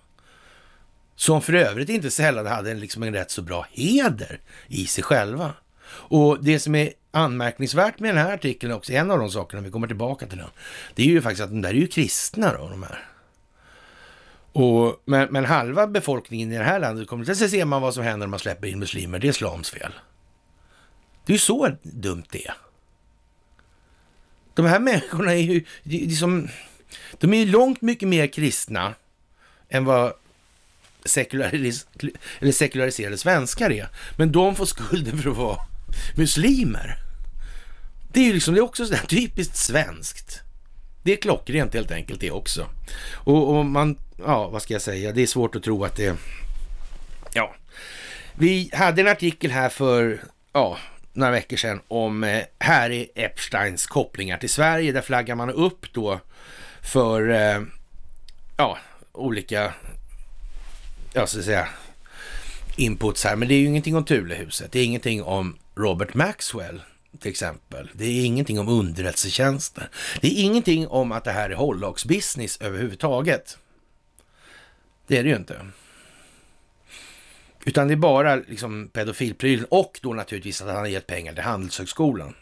A: Som för övrigt inte sällan hade en, liksom en rätt så bra heder i sig själva. Och det som är anmärkningsvärt med den här artikeln också, en av de sakerna vi kommer tillbaka till den, det är ju faktiskt att de där är ju kristna då, de här. Och, men, men, halva befolkningen i det här landet kommer inte... Sen ser man vad som händer om man släpper in muslimer. Det är islams fel. Det är ju så dumt det är. De här människorna är ju... De, de, som, liksom- de är ju långt mycket mer kristna än vad sekularis, eller sekulariserade svenskar är. Men de får skulden för att vara muslimer. Det är ju liksom, det är också sådär typiskt svenskt. Det är klockrent helt enkelt det också. Och, och man ja, vad ska jag säga? Det är svårt att tro att det... Ja. Vi hade en artikel här för, ja, några veckor sedan om eh, Harry Epsteins kopplingar till Sverige. Där flaggar man upp då för, eh, ja, olika, jag ska säga, inputs här. Men det är ju ingenting om Tulehuset. Det är ingenting om Robert Maxwell till exempel. Det är ingenting om underrättelsetjänster. Det är ingenting om att det här är hållagsbusiness överhuvudtaget. Det är det ju inte. Utan det är bara liksom pedofilprylen och då naturligtvis att han har gett pengar till Handelshögskolan.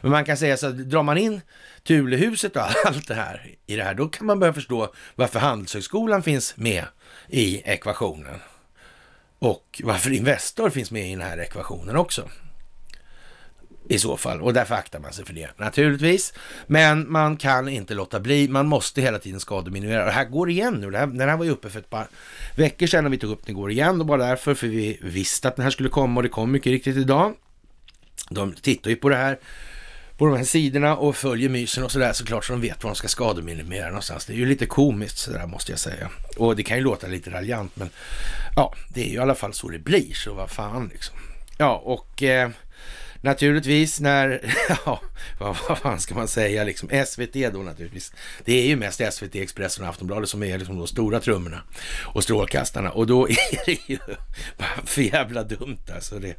A: Men man kan säga så att drar man in Tulehuset och allt det här i det här, då kan man börja förstå varför Handelshögskolan finns med i ekvationen. Och varför Investor finns med i den här ekvationen också i så fall. Och därför aktar man sig för det naturligtvis. Men man kan inte låta bli. Man måste hela tiden skademinimera. det här går igen nu. Här, den här var ju uppe för ett par veckor sedan och vi tog upp den igår igen. Och bara därför, för vi visste att den här skulle komma och det kom mycket riktigt idag. De tittar ju på det här på de här sidorna och följer mysen och sådär såklart så de vet var de ska skademinimera någonstans. Det är ju lite komiskt sådär måste jag säga. Och det kan ju låta lite raljant men ja, det är ju i alla fall så det blir så vad fan liksom. Ja, och eh, Naturligtvis när, ja, vad, vad fan ska man säga liksom, SVT då naturligtvis. Det är ju mest SVT, Expressen och Aftonbladet som är liksom de stora trummorna och strålkastarna. Och då är det ju bara för jävla dumt alltså. Det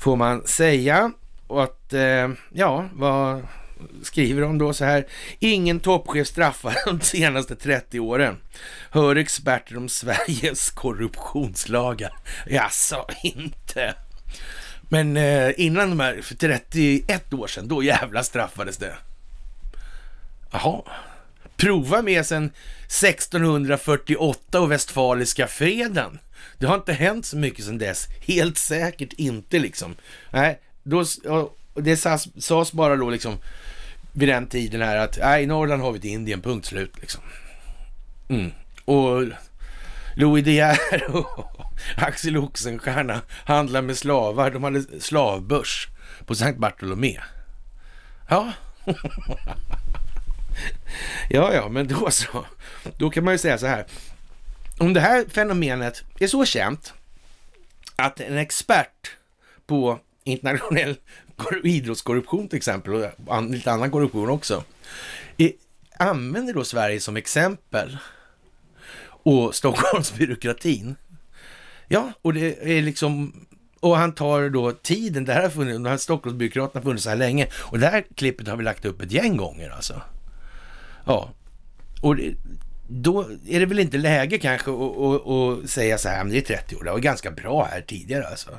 A: får man säga. Och att, eh, ja, vad skriver de då så här. Ingen toppchef straffar de senaste 30 åren. Hör experter om Sveriges korruptionslagar. Jaså, inte? Men eh, innan de här, för 31 år sedan, då jävla straffades det. Jaha. Prova med sen 1648 och Westfaliska freden. Det har inte hänt så mycket sedan dess. Helt säkert inte liksom. Nej, då, det sas, sas bara då liksom vid den tiden här att nej, Norrland har vi till Indien, punkt slut liksom. Mm. Och Louis De Geer och Axel Oxenstierna handlar med slavar. De hade slavbörs på Sankt Bartolomé. Ja. ja, ja, men då så. Då kan man ju säga så här. Om det här fenomenet är så känt att en expert på internationell idrottskorruption till exempel och lite annan korruption också använder då Sverige som exempel och Stockholmsbyråkratin. Ja, och det är liksom... Och han tar då tiden, det här har funnits, de här Stockholmsbyråkraterna har funnits så här länge. Och det här klippet har vi lagt upp ett gäng gånger alltså. Ja, och det, då är det väl inte läge kanske att säga så här, men det är 30 år, det var ganska bra här tidigare alltså.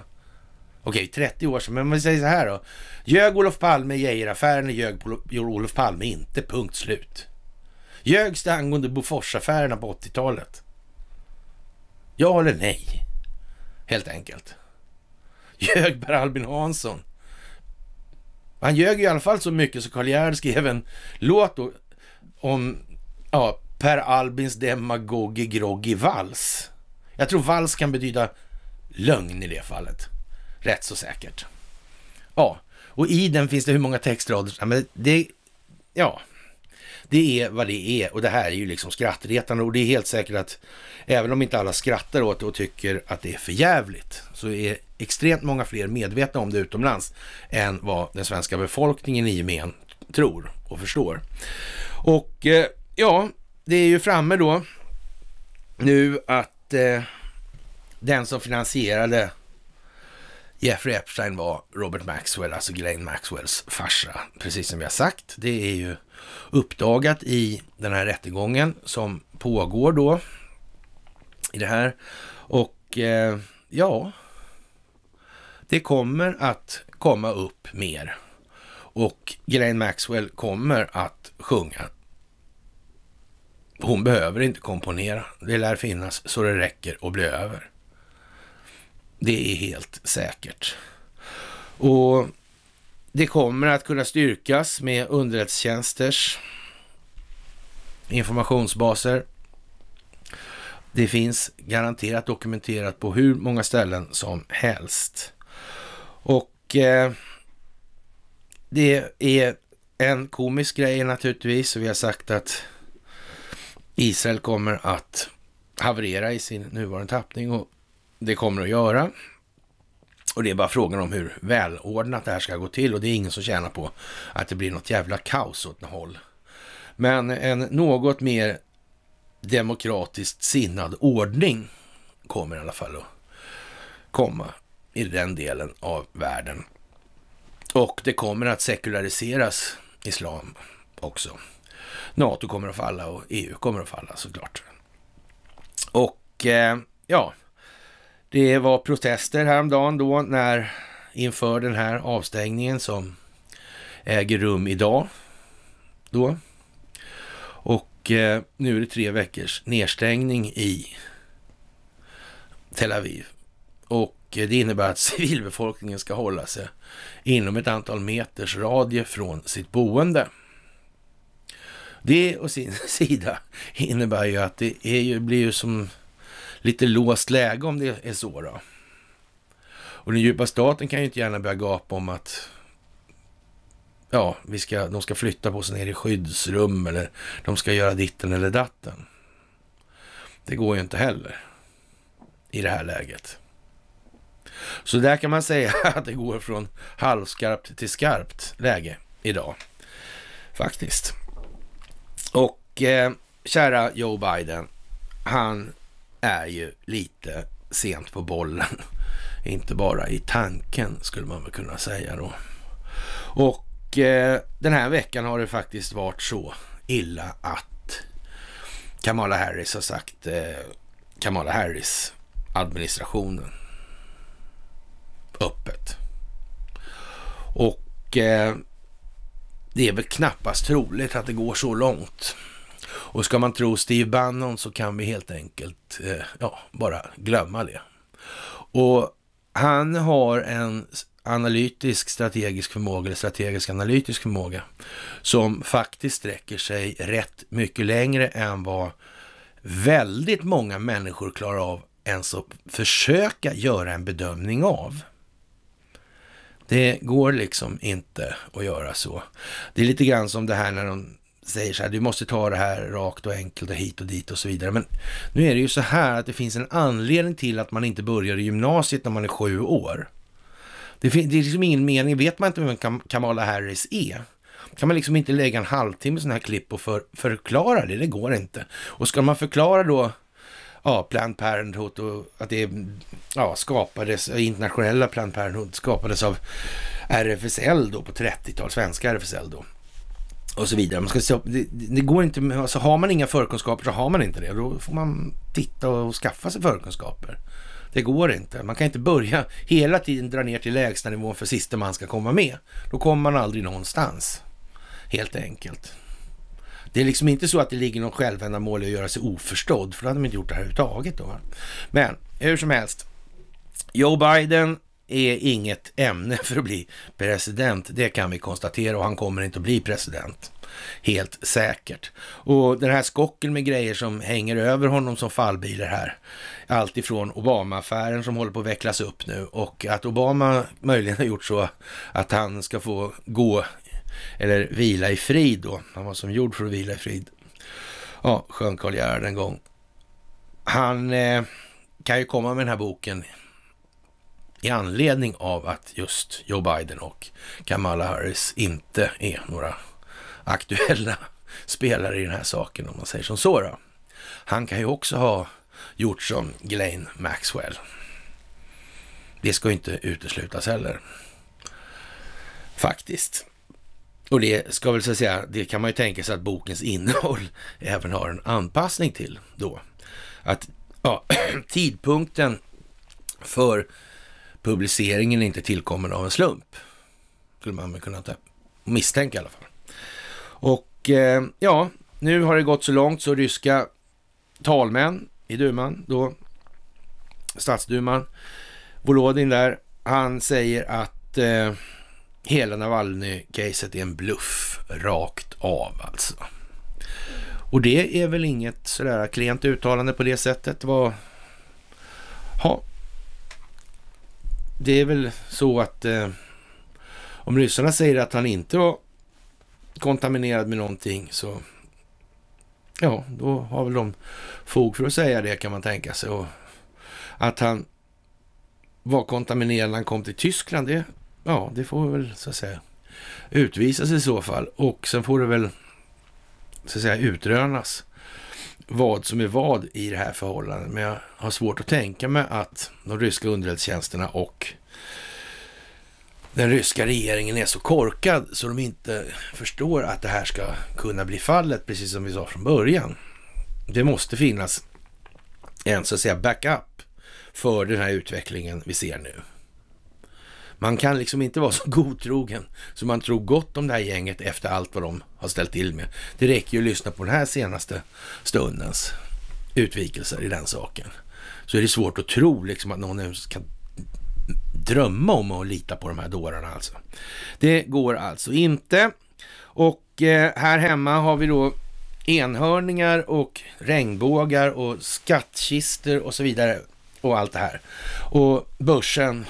A: Okej, 30 år sedan, men om vi säger så här då. Ljög Olof Palme i Geijeraffären eller ljög Olof Palme inte, punkt slut. Ljögs det angående Boforsaffärerna på 80-talet? Ja eller nej? Helt enkelt. Ljög Per Albin Hansson? Han ljög i alla fall så mycket så Karl Gerhard skrev en låt om ja, Per Albins demagogi groggy vals. Jag tror vals kan betyda lögn i det fallet. Rätt så säkert. Ja, och i den finns det hur många textrader? Ja, men det, ja, det är vad det är och det här är ju liksom skrattretande och det är helt säkert att även om inte alla skrattar åt det och tycker att det är för jävligt så är extremt många fler medvetna om det utomlands än vad den svenska befolkningen i gemen tror och förstår. Och eh, ja, det är ju framme då nu att eh, den som finansierade Jeffrey Epstein var Robert Maxwell, alltså Glenn Maxwells farsa, precis som vi har sagt. Det är ju uppdagat i den här rättegången som pågår då i det här. Och eh, ja, det kommer att komma upp mer. Och Glenn Maxwell kommer att sjunga. Hon behöver inte komponera. Det lär finnas så det räcker och blir över. Det är helt säkert. Och det kommer att kunna styrkas med underrättelsetjänsters informationsbaser. Det finns garanterat dokumenterat på hur många ställen som helst. Och eh, det är en komisk grej naturligtvis. Vi har sagt att Israel kommer att haverera i sin nuvarande tappning och det kommer att göra. Och det är bara frågan om hur välordnat det här ska gå till och det är ingen som tjänar på att det blir något jävla kaos åt något håll. Men en något mer demokratiskt sinnad ordning kommer i alla fall att komma i den delen av världen. Och det kommer att sekulariseras islam också. NATO kommer att falla och EU kommer att falla såklart. Och eh, ja, det var protester häromdagen då när inför den här avstängningen som äger rum idag. Då. Och eh, nu är det tre veckors nedstängning i Tel Aviv. Och eh, det innebär att civilbefolkningen ska hålla sig inom ett antal meters radie från sitt boende. Det å sin sida innebär ju att det är ju, blir ju som lite låst läge om det är så. då. Och den djupa staten kan ju inte gärna börja gapa om att ja, vi ska, de ska flytta på sig ner i skyddsrum eller de ska göra ditten eller datten. Det går ju inte heller i det här läget. Så där kan man säga att det går från halvskarpt till skarpt läge idag. Faktiskt. Och eh, kära Joe Biden, han är ju lite sent på bollen. Inte bara i tanken skulle man väl kunna säga då. Och eh, den här veckan har det faktiskt varit så illa att Kamala Harris har sagt eh, Kamala Harris administrationen öppet. Och eh, det är väl knappast troligt att det går så långt och ska man tro Steve Bannon så kan vi helt enkelt eh, ja, bara glömma det. Och han har en analytisk strategisk förmåga, eller strategisk analytisk förmåga, som faktiskt sträcker sig rätt mycket längre än vad väldigt många människor klarar av ens att försöka göra en bedömning av. Det går liksom inte att göra så. Det är lite grann som det här när de säger så här, du måste ta det här rakt och enkelt och hit och dit och så vidare. Men nu är det ju så här att det finns en anledning till att man inte börjar i gymnasiet när man är sju år. Det, det är liksom ingen mening, vet man inte vem Kam Kamala Harris är, kan man liksom inte lägga en halvtimme sådana här klipp och för, förklara det, det går inte. Och ska man förklara då ja, Planned Parenthood och att det ja, skapades, internationella Planned Parenthood skapades av RFSL då på 30 tal svenska RFSL då och så vidare. Man ska, se, det, det går inte, alltså har man inga förkunskaper så har man inte det. Då får man titta och skaffa sig förkunskaper. Det går inte. Man kan inte börja hela tiden dra ner till lägsta nivån för sista man ska komma med. Då kommer man aldrig någonstans. Helt enkelt. Det är liksom inte så att det ligger någon självändamål i att göra sig oförstådd, för då hade man inte gjort det här överhuvudtaget. Då. Men hur som helst, Joe Biden är inget ämne för att bli president. Det kan vi konstatera och han kommer inte att bli president. Helt säkert. Och den här skocken med grejer som hänger över honom som fallbilar här. Allt ifrån Obama-affären som håller på att vecklas upp nu och att Obama möjligen har gjort så att han ska få gå eller vila i frid då. Han var som gjord för att vila i frid. Ja, sjöng Karl Gerhard en gång. Han eh, kan ju komma med den här boken i anledning av att just Joe Biden och Kamala Harris inte är några aktuella spelare i den här saken om man säger som så. Då. Han kan ju också ha gjort som Glenn Maxwell. Det ska inte uteslutas heller. Faktiskt. Och det ska väl så säga, det kan man ju tänka sig att bokens innehåll även har en anpassning till då. Att ja, tidpunkten för publiceringen inte tillkommer av en slump. Skulle man väl kunna misstänka i alla fall. Och eh, ja, nu har det gått så långt så ryska talmän i duman, då statsduman, Volodin där, han säger att eh, hela Navalny-caset är en bluff rakt av alltså. Och det är väl inget sådär klent uttalande på det sättet. Vad... Ja, det är väl så att eh, om ryssarna säger att han inte var kontaminerad med någonting så ja, då har väl de fog för att säga det kan man tänka sig. Och att han var kontaminerad när han kom till Tyskland, det, ja, det får väl så att säga utvisas i så fall. Och sen får det väl så att säga utrönas vad som är vad i det här förhållandet. Men jag har svårt att tänka mig att de ryska underrättelsetjänsterna och den ryska regeringen är så korkad så de inte förstår att det här ska kunna bli fallet, precis som vi sa från början. Det måste finnas en så att säga backup för den här utvecklingen vi ser nu. Man kan liksom inte vara så godtrogen så man tror gott om det här gänget efter allt vad de har ställt till med. Det räcker ju att lyssna på den här senaste stundens utvikelser i den saken. Så är det svårt att tro liksom att någon ens kan drömma om att lita på de här dårarna alltså. Det går alltså inte. Och eh, här hemma har vi då enhörningar och regnbågar och skattkister och så vidare och allt det här. Och börsen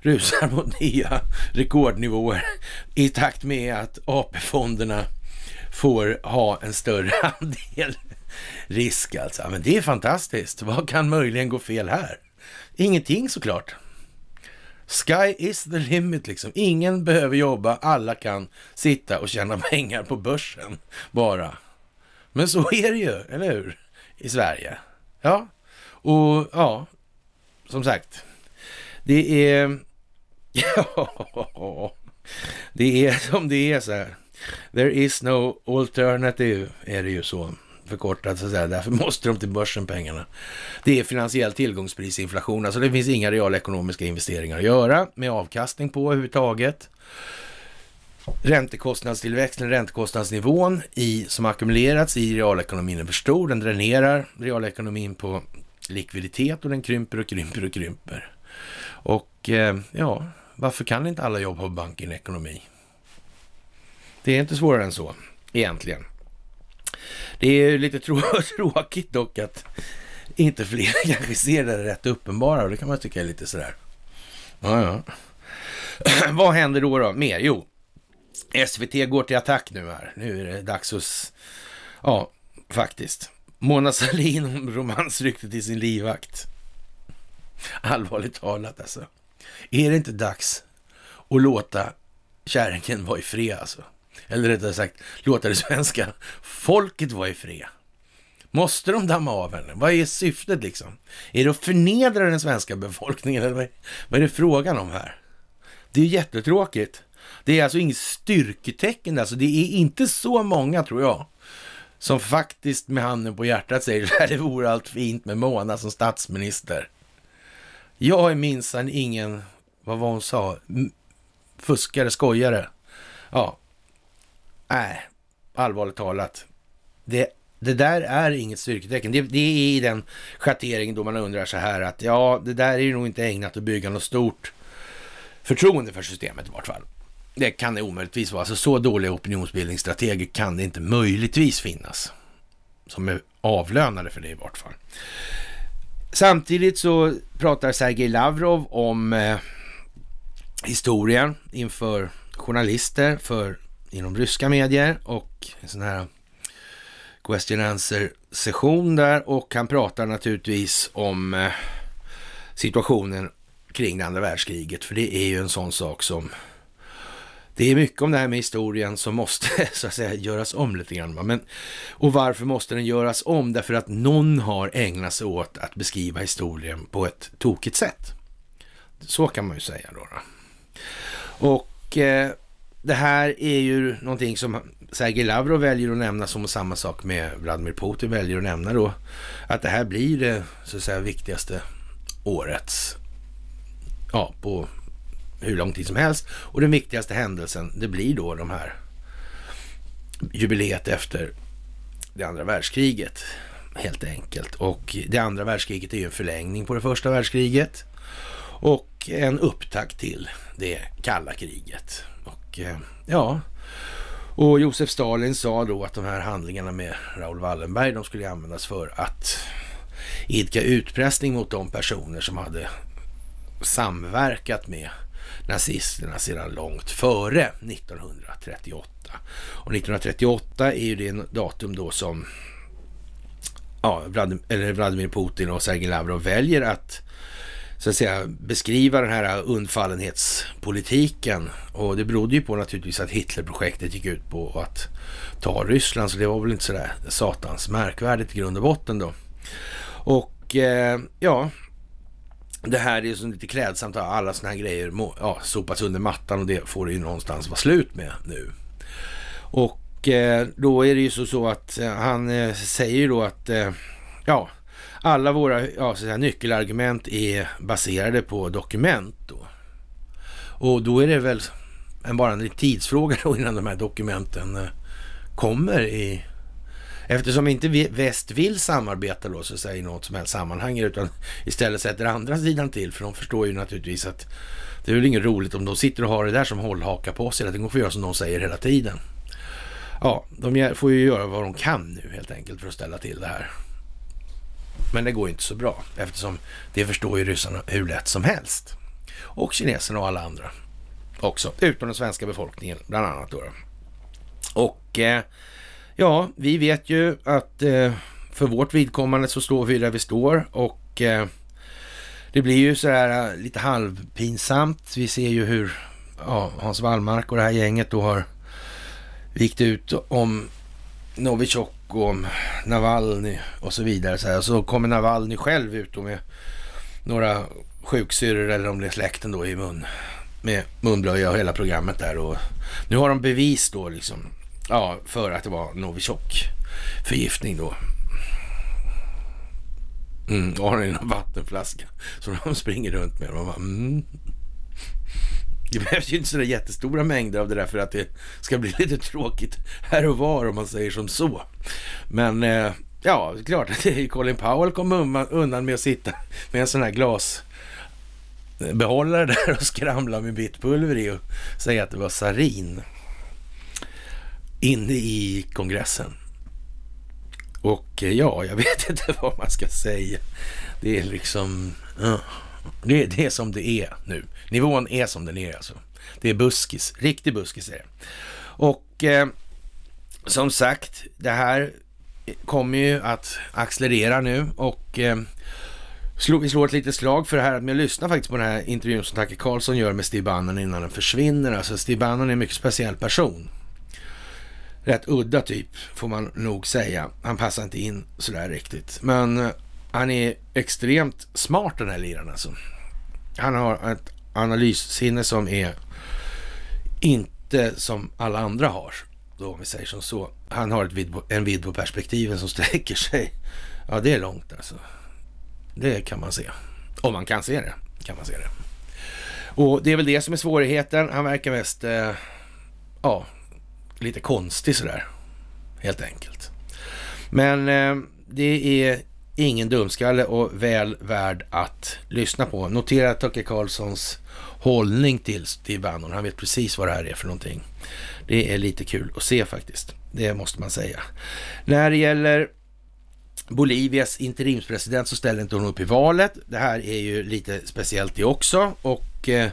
A: rusar mot nya rekordnivåer i takt med att AP-fonderna får ha en större andel risk alltså. Men det är fantastiskt. Vad kan möjligen gå fel här? Ingenting såklart. Sky is the limit liksom. Ingen behöver jobba, alla kan sitta och tjäna pengar på börsen bara. Men så är det ju, eller hur? I Sverige. Ja, och ja, som sagt, det är Ja, det är som det är så här. There is no alternative är det ju så förkortat så att säga. Därför måste de till börsen pengarna. Det är finansiell tillgångsprisinflation. Alltså det finns inga realekonomiska investeringar att göra med avkastning på överhuvudtaget. Räntekostnadstillväxten, räntekostnadsnivån i, som ackumulerats i realekonomin är för stor. Den dränerar realekonomin på likviditet och den krymper och krymper och krymper. Och eh, ja, varför kan inte alla jobba på banken ekonomi? Det är inte svårare än så, egentligen. Det är lite tråkigt dock att inte fler kanske ser det rätt uppenbara och det kan man tycka är lite sådär. Ja, ja. Vad händer då, då mer? Jo, SVT går till attack nu här. Nu är det dags hos, Ja, faktiskt. Mona Sahlin om romansryktet i sin livvakt. Allvarligt talat alltså. Är det inte dags att låta kärringen vara i fred alltså? Eller rättare sagt, låta det svenska folket vara i fred. Måste de damma av henne? Vad är syftet liksom? Är det att förnedra den svenska befolkningen? Eller vad är det frågan om här? Det är jättetråkigt. Det är alltså inget styrketecken. Alltså det är inte så många, tror jag, som faktiskt med handen på hjärtat säger att det vore allt fint med Mona som statsminister. Jag är minsann ingen, vad var hon sa, fuskare, skojare. Ja, nej, äh, allvarligt talat. Det, det där är inget styrketecken. Det, det, är i den schatteringen då man undrar så här att ja, det där är ju nog inte ägnat att bygga något stort förtroende för systemet i vart fall. Det kan det omöjligtvis vara. Alltså så dåliga opinionsbildningsstrateger kan det inte möjligtvis finnas. Som är avlönade för det i vart fall. Samtidigt så pratar Sergej Lavrov om eh, historien inför journalister för, inom ryska medier och en sån här question answer session där och han pratar naturligtvis om eh, situationen kring det andra världskriget för det är ju en sån sak som det är mycket om det här med historien som måste så att säga göras om lite grann. Men, och varför måste den göras om? Därför att någon har ägnat sig åt att beskriva historien på ett tokigt sätt. Så kan man ju säga då. Och eh, det här är ju någonting som Sergej Lavrov väljer att nämna som samma sak med Vladimir Putin väljer att nämna då. Att det här blir det så att säga viktigaste årets, ja, på hur lång tid som helst. Och den viktigaste händelsen, det blir då de här jubileet efter det andra världskriget helt enkelt. Och det andra världskriget är ju en förlängning på det första världskriget och en upptakt till det kalla kriget. Och eh, ja, och Josef Stalin sa då att de här handlingarna med Raoul Wallenberg, de skulle användas för att idka utpressning mot de personer som hade samverkat med nazisterna sedan långt före 1938. Och 1938 är ju det datum då som ja, Vladimir Putin och Sergej Lavrov väljer att så att säga, beskriva den här undfallenhetspolitiken. Och det berodde ju på naturligtvis att Hitlerprojektet gick ut på att ta Ryssland, så det var väl inte sådär satans märkvärdigt i grund och botten då. Och eh, ja, det här är ju lite klädsamt, alla sådana här grejer ja, sopas under mattan och det får det ju någonstans vara slut med nu. Och eh, då är det ju så, så att eh, han eh, säger ju då att eh, ja, alla våra ja, så nyckelargument är baserade på dokument då. Och då är det väl bara en tidsfråga då innan de här dokumenten eh, kommer i Eftersom inte väst vill samarbeta då, så att säga i något som helst sammanhang, utan istället sätter andra sidan till, för de förstår ju naturligtvis att det är väl inget roligt om de sitter och har det där som hållhaka på sig, att de får göra som de säger hela tiden. Ja, de får ju göra vad de kan nu helt enkelt för att ställa till det här. Men det går ju inte så bra eftersom det förstår ju ryssarna hur lätt som helst. Och kineserna och alla andra också, utom den svenska befolkningen bland annat. Då. Och eh, Ja, vi vet ju att eh, för vårt vidkommande så står vi där vi står och eh, det blir ju sådär eh, lite halvpinsamt. Vi ser ju hur ja, Hans Wallmark och det här gänget då har vikt ut om Novichok och om Navalny och så vidare. Så, här. så kommer Navalny själv ut då med några sjuksyrror eller om det är släkten då i mun med munblöja och hela programmet där. Och nu har de bevis då liksom Ja, för att det var Novichok-förgiftning då. Mm, och har en vattenflaska som de springer runt med. bara, mm. Det behövs ju inte sådär jättestora mängder av det där för att det ska bli lite tråkigt här och var om man säger som så. Men eh, ja, det är klart att Colin Powell kom undan med att sitta med en sån här glasbehållare eh, där och skramla med vitt pulver i och säga att det var sarin inne i kongressen. Och eh, ja, jag vet inte vad man ska säga. Det är liksom... Ja, det, är, det är som det är nu. Nivån är som den är alltså. Det är buskis. Riktig buskis är det. Och eh, som sagt, det här kommer ju att accelerera nu och eh, vi slår ett litet slag för det här. Men jag lyssnar faktiskt på den här intervjun som Tacke Karlsson gör med Steve Bannon innan den försvinner. Alltså Steve Bannon är en mycket speciell person rätt udda typ, får man nog säga. Han passar inte in sådär riktigt. Men eh, han är extremt smart den här liraren alltså. Han har ett analyssinne som är inte som alla andra har. Då, om vi säger som så. Han har ett vid en vidd på perspektiven som sträcker sig. Ja, det är långt alltså. Det kan man se. Om man kan se det, kan man se det. Och det är väl det som är svårigheten. Han verkar mest, eh, ja, lite konstig sådär, helt enkelt. Men eh, det är ingen dumskalle och väl värd att lyssna på. Notera Tucker Carlsons hållning till Steve Bannon. Han vet precis vad det här är för någonting. Det är lite kul att se faktiskt. Det måste man säga. När det gäller Bolivias interimspresident så ställer inte hon upp i valet. Det här är ju lite speciellt det också och eh,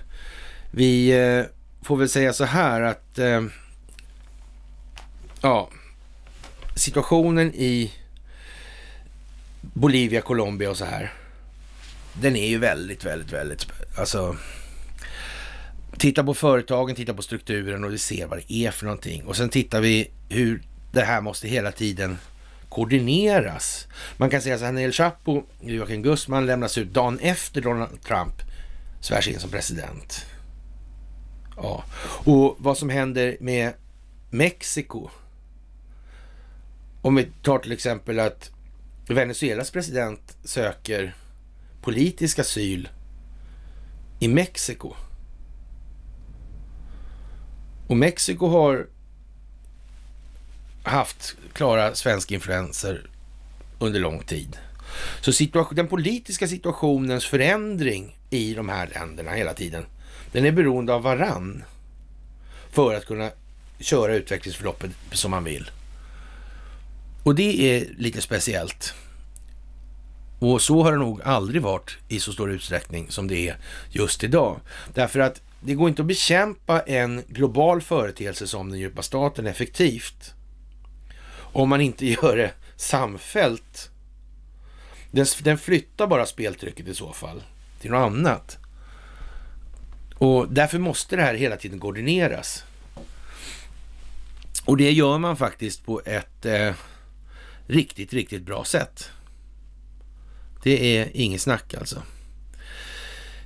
A: vi eh, får väl säga så här att eh, Ja, situationen i Bolivia, Colombia och så här. Den är ju väldigt, väldigt, väldigt, alltså. Titta på företagen, titta på strukturen och vi ser vad det är för någonting. Och sen tittar vi hur det här måste hela tiden koordineras. Man kan säga så här, när El Chapo, Joakim Gustman, lämnas ut dagen efter Donald Trump svärs in som president. Ja, och vad som händer med Mexiko om vi tar till exempel att Venezuelas president söker politisk asyl i Mexiko. Och Mexiko har haft klara svenska influenser under lång tid. Så den politiska situationens förändring i de här länderna hela tiden, den är beroende av varann för att kunna köra utvecklingsförloppet som man vill. Och det är lite speciellt. Och så har det nog aldrig varit i så stor utsträckning som det är just idag. Därför att det går inte att bekämpa en global företeelse som den djupa staten effektivt om man inte gör det samfällt. Den, den flyttar bara speltrycket i så fall till något annat. Och därför måste det här hela tiden koordineras. Och det gör man faktiskt på ett eh, riktigt, riktigt bra sätt. Det är inget snack alltså.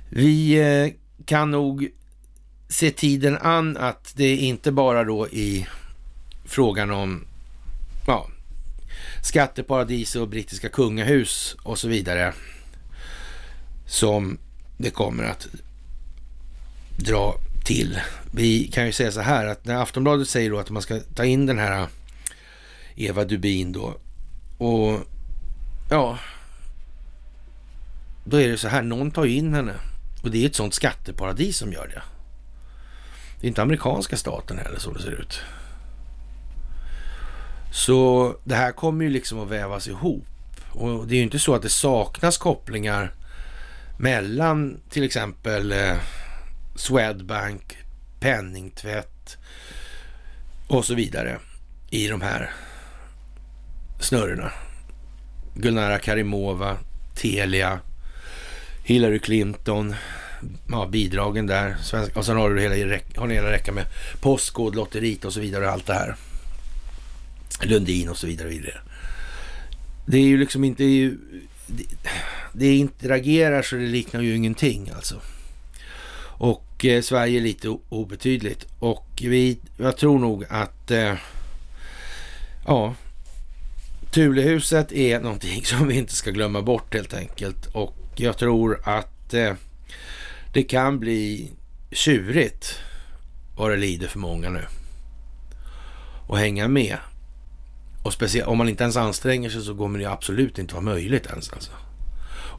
A: Vi eh, kan nog se tiden an att det är inte bara då i frågan om ja, skatteparadis och brittiska kungahus och så vidare som det kommer att dra till. Vi kan ju säga så här att när Aftonbladet säger då att man ska ta in den här eh, Eva Dubin då och ja, då är det så här, någon tar ju in henne och det är ett sånt skatteparadis som gör det. Det är inte amerikanska staten heller så det ser ut. Så det här kommer ju liksom att vävas ihop. Och det är ju inte så att det saknas kopplingar mellan till exempel eh, Swedbank, penningtvätt och så vidare i de här snurrorna. Gulnara Karimova, Telia, Hillary Clinton, ja, bidragen där. Svenska, och sen har du hela, har du hela räckan med Postkodlotteriet och så vidare allt det här. Lundin och så vidare. Och vidare. Det är ju liksom inte... Det, det interagerar så det liknar ju ingenting alltså. Och eh, Sverige är lite obetydligt. Och vi, jag tror nog att... Eh, ja, Tulehuset är någonting som vi inte ska glömma bort helt enkelt. Och jag tror att eh, det kan bli tjurigt vad det lider för många nu. Och hänga med. Och speciellt om man inte ens anstränger sig så kommer det absolut inte vara möjligt ens alltså.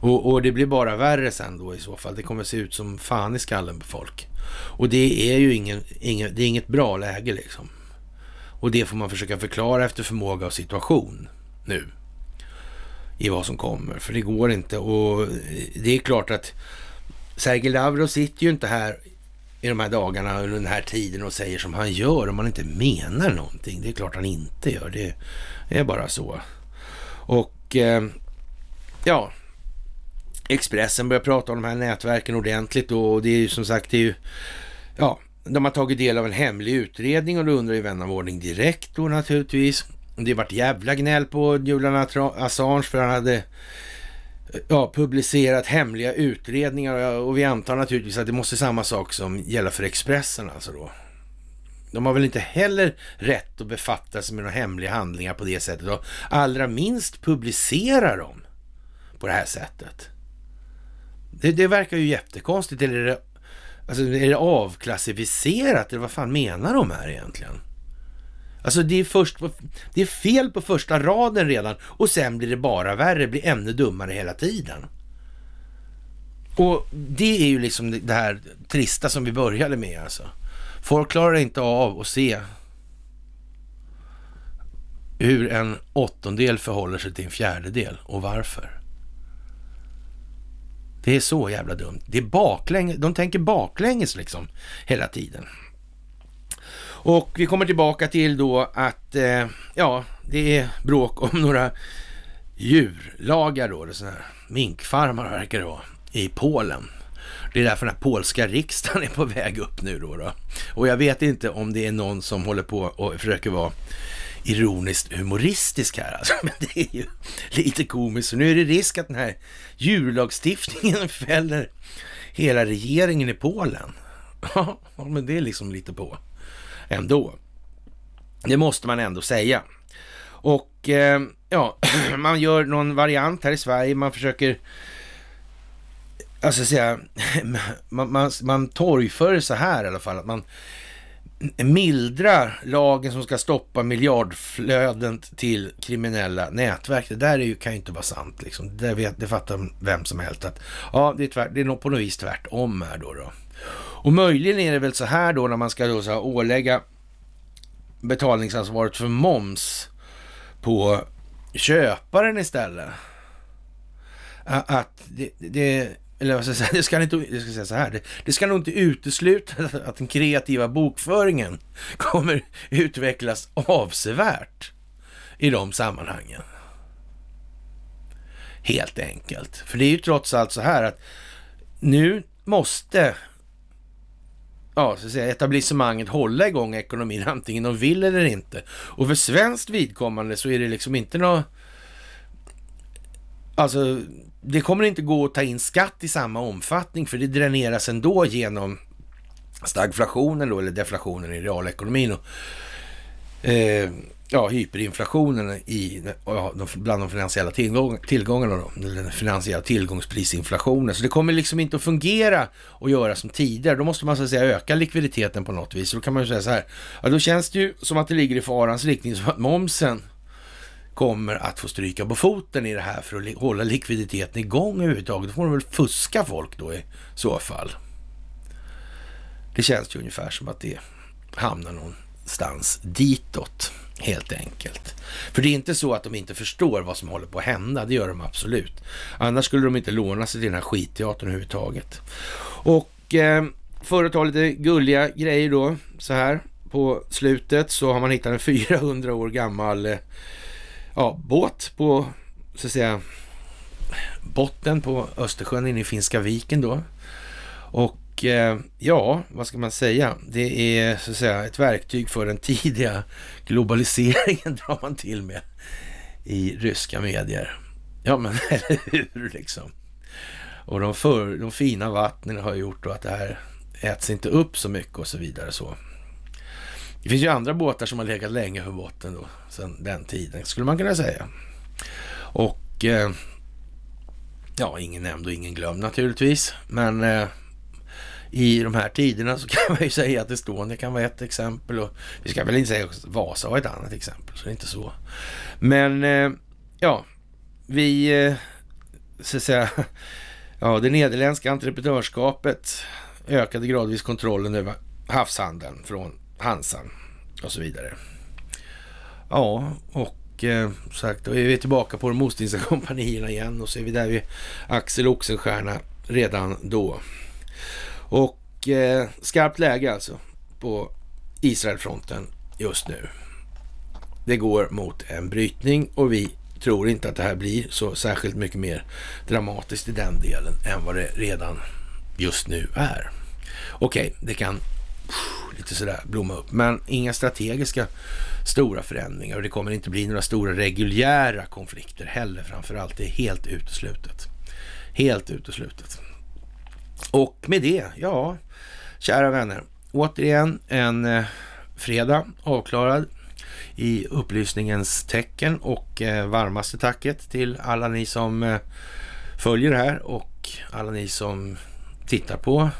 A: Och, och, det blir bara värre sen då i så fall. Det kommer se ut som fan i skallen på folk. Och det är ju ingen, ingen, det är inget bra läge liksom. Och det får man försöka förklara efter förmåga och situation nu i vad som kommer, för det går inte. Och det är klart att Sergej Lavrov sitter ju inte här i de här dagarna under den här tiden och säger som han gör om han inte menar någonting. Det är klart han inte gör. Det är bara så. Och eh, ja, Expressen börjar prata om de här nätverken ordentligt och det är ju som sagt, det är ju, ja, de har tagit del av en hemlig utredning och då undrar ju vän av ordning direkt då naturligtvis. Det vart jävla gnäll på Julian Assange för han hade ja, publicerat hemliga utredningar och vi antar naturligtvis att det måste samma sak som gälla för Expressen alltså då. De har väl inte heller rätt att befatta sig med några hemliga handlingar på det sättet och allra minst publicera dem på det här sättet. Det, det verkar ju jättekonstigt. Eller är det, alltså, är det avklassificerat eller vad fan menar de här egentligen? Alltså det är, först, det är fel på första raden redan och sen blir det bara värre, blir ännu dummare hela tiden. Och det är ju liksom det här trista som vi började med alltså. Folk klarar inte av att se hur en åttondel förhåller sig till en fjärdedel och varför. Det är så jävla dumt. Det är baklänges, de tänker baklänges liksom hela tiden. Och vi kommer tillbaka till då att eh, ja, det är bråk om några djurlagar då, det här minkfarmar verkar det vara, i Polen. Det är därför den här polska riksdagen är på väg upp nu då, då. Och jag vet inte om det är någon som håller på och försöker vara ironiskt humoristisk här alltså. Men det är ju lite komiskt. Så nu är det risk att den här djurlagstiftningen fäller hela regeringen i Polen. Ja, men det är liksom lite på ändå. Det måste man ändå säga. Och eh, ja, man gör någon variant här i Sverige. Man försöker, alltså säga, man, man, man torgför så här i alla fall. Att man mildrar lagen som ska stoppa miljardflöden till kriminella nätverk. Det där är ju, kan ju inte vara sant. Liksom. Det, vet, det fattar vem som helst att ja, det är, tvärt, det är på något vis tvärtom här då. då. Och möjligen är det väl så här då när man ska då så här ålägga betalningsansvaret för moms på köparen istället. Att det, det eller vad ska jag säga, det ska, inte, det ska säga så här, det, det ska nog inte utesluta att den kreativa bokföringen kommer utvecklas avsevärt i de sammanhangen. Helt enkelt. För det är ju trots allt så här att nu måste ja, så att säga, etablissemanget hålla igång ekonomin antingen de vill eller inte. Och för svenskt vidkommande så är det liksom inte något... Alltså, det kommer inte gå att ta in skatt i samma omfattning för det dräneras ändå genom stagflationen då, eller deflationen i realekonomin. Och, eh, ja, hyperinflationen i, ja, bland de finansiella tillgång, tillgångarna, då, eller den finansiella tillgångsprisinflationen. Så det kommer liksom inte att fungera och göra som tidigare. Då måste man så att säga öka likviditeten på något vis. Så då kan man ju säga så här, ja, då känns det ju som att det ligger i farans riktning, som att momsen kommer att få stryka på foten i det här för att hålla likviditeten igång överhuvudtaget. Då får de väl fuska folk då i så fall. Det känns ju ungefär som att det hamnar någonstans ditåt. Helt enkelt. För det är inte så att de inte förstår vad som håller på att hända, det gör de absolut. Annars skulle de inte låna sig till den här skitteatern överhuvudtaget. Och eh, för att ta lite gulliga grejer då, så här på slutet, så har man hittat en 400 år gammal eh, ja, båt på, så att säga, botten på Östersjön inne i Finska viken då. Och och eh, ja, vad ska man säga? Det är så att säga ett verktyg för den tidiga globaliseringen drar man till med i ryska medier. Ja, men eller hur liksom? Och de, för, de fina vattnen har gjort då att det här äts inte upp så mycket och så vidare. så. Det finns ju andra båtar som har legat länge på botten då, sedan den tiden, skulle man kunna säga. Och eh, ja, ingen nämnd och ingen glömd naturligtvis. Men eh, i de här tiderna så kan man ju säga att Estonia kan vara ett exempel och vi ska väl inte säga att Vasa var ett annat exempel, så det är inte så. Men eh, ja, vi, eh, så att säga, ja, det nederländska entreprenörskapet ökade gradvis kontrollen över havshandeln från Hansan och så vidare. Ja, och eh, sagt, då är vi tillbaka på de ostindiska kompanierna igen och så är vi där vid Axel Oxenstierna redan då. Och eh, skarpt läge alltså på Israelfronten just nu. Det går mot en brytning och vi tror inte att det här blir så särskilt mycket mer dramatiskt i den delen än vad det redan just nu är. Okej, okay, det kan lite sådär blomma upp, men inga strategiska stora förändringar och det kommer inte bli några stora reguljära konflikter heller framförallt. Det är helt uteslutet. Helt uteslutet. Och med det, ja, kära vänner. Återigen en eh, fredag avklarad i upplysningens tecken och eh, varmaste tacket till alla ni som eh, följer det här och alla ni som tittar på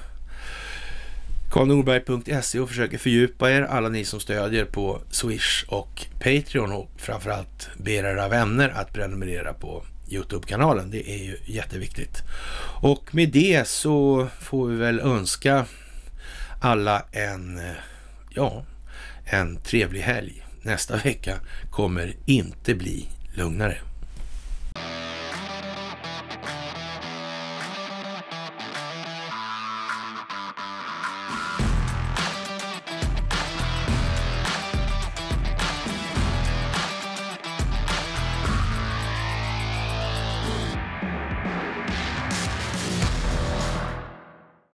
A: karlnorberg.se och försöker fördjupa er. Alla ni som stödjer på Swish och Patreon och framförallt ber era vänner att prenumerera på Youtube-kanalen. Det är ju jätteviktigt. Och med det så får vi väl önska alla en, eh, ja, en trevlig helg. Nästa vecka kommer inte bli lugnare.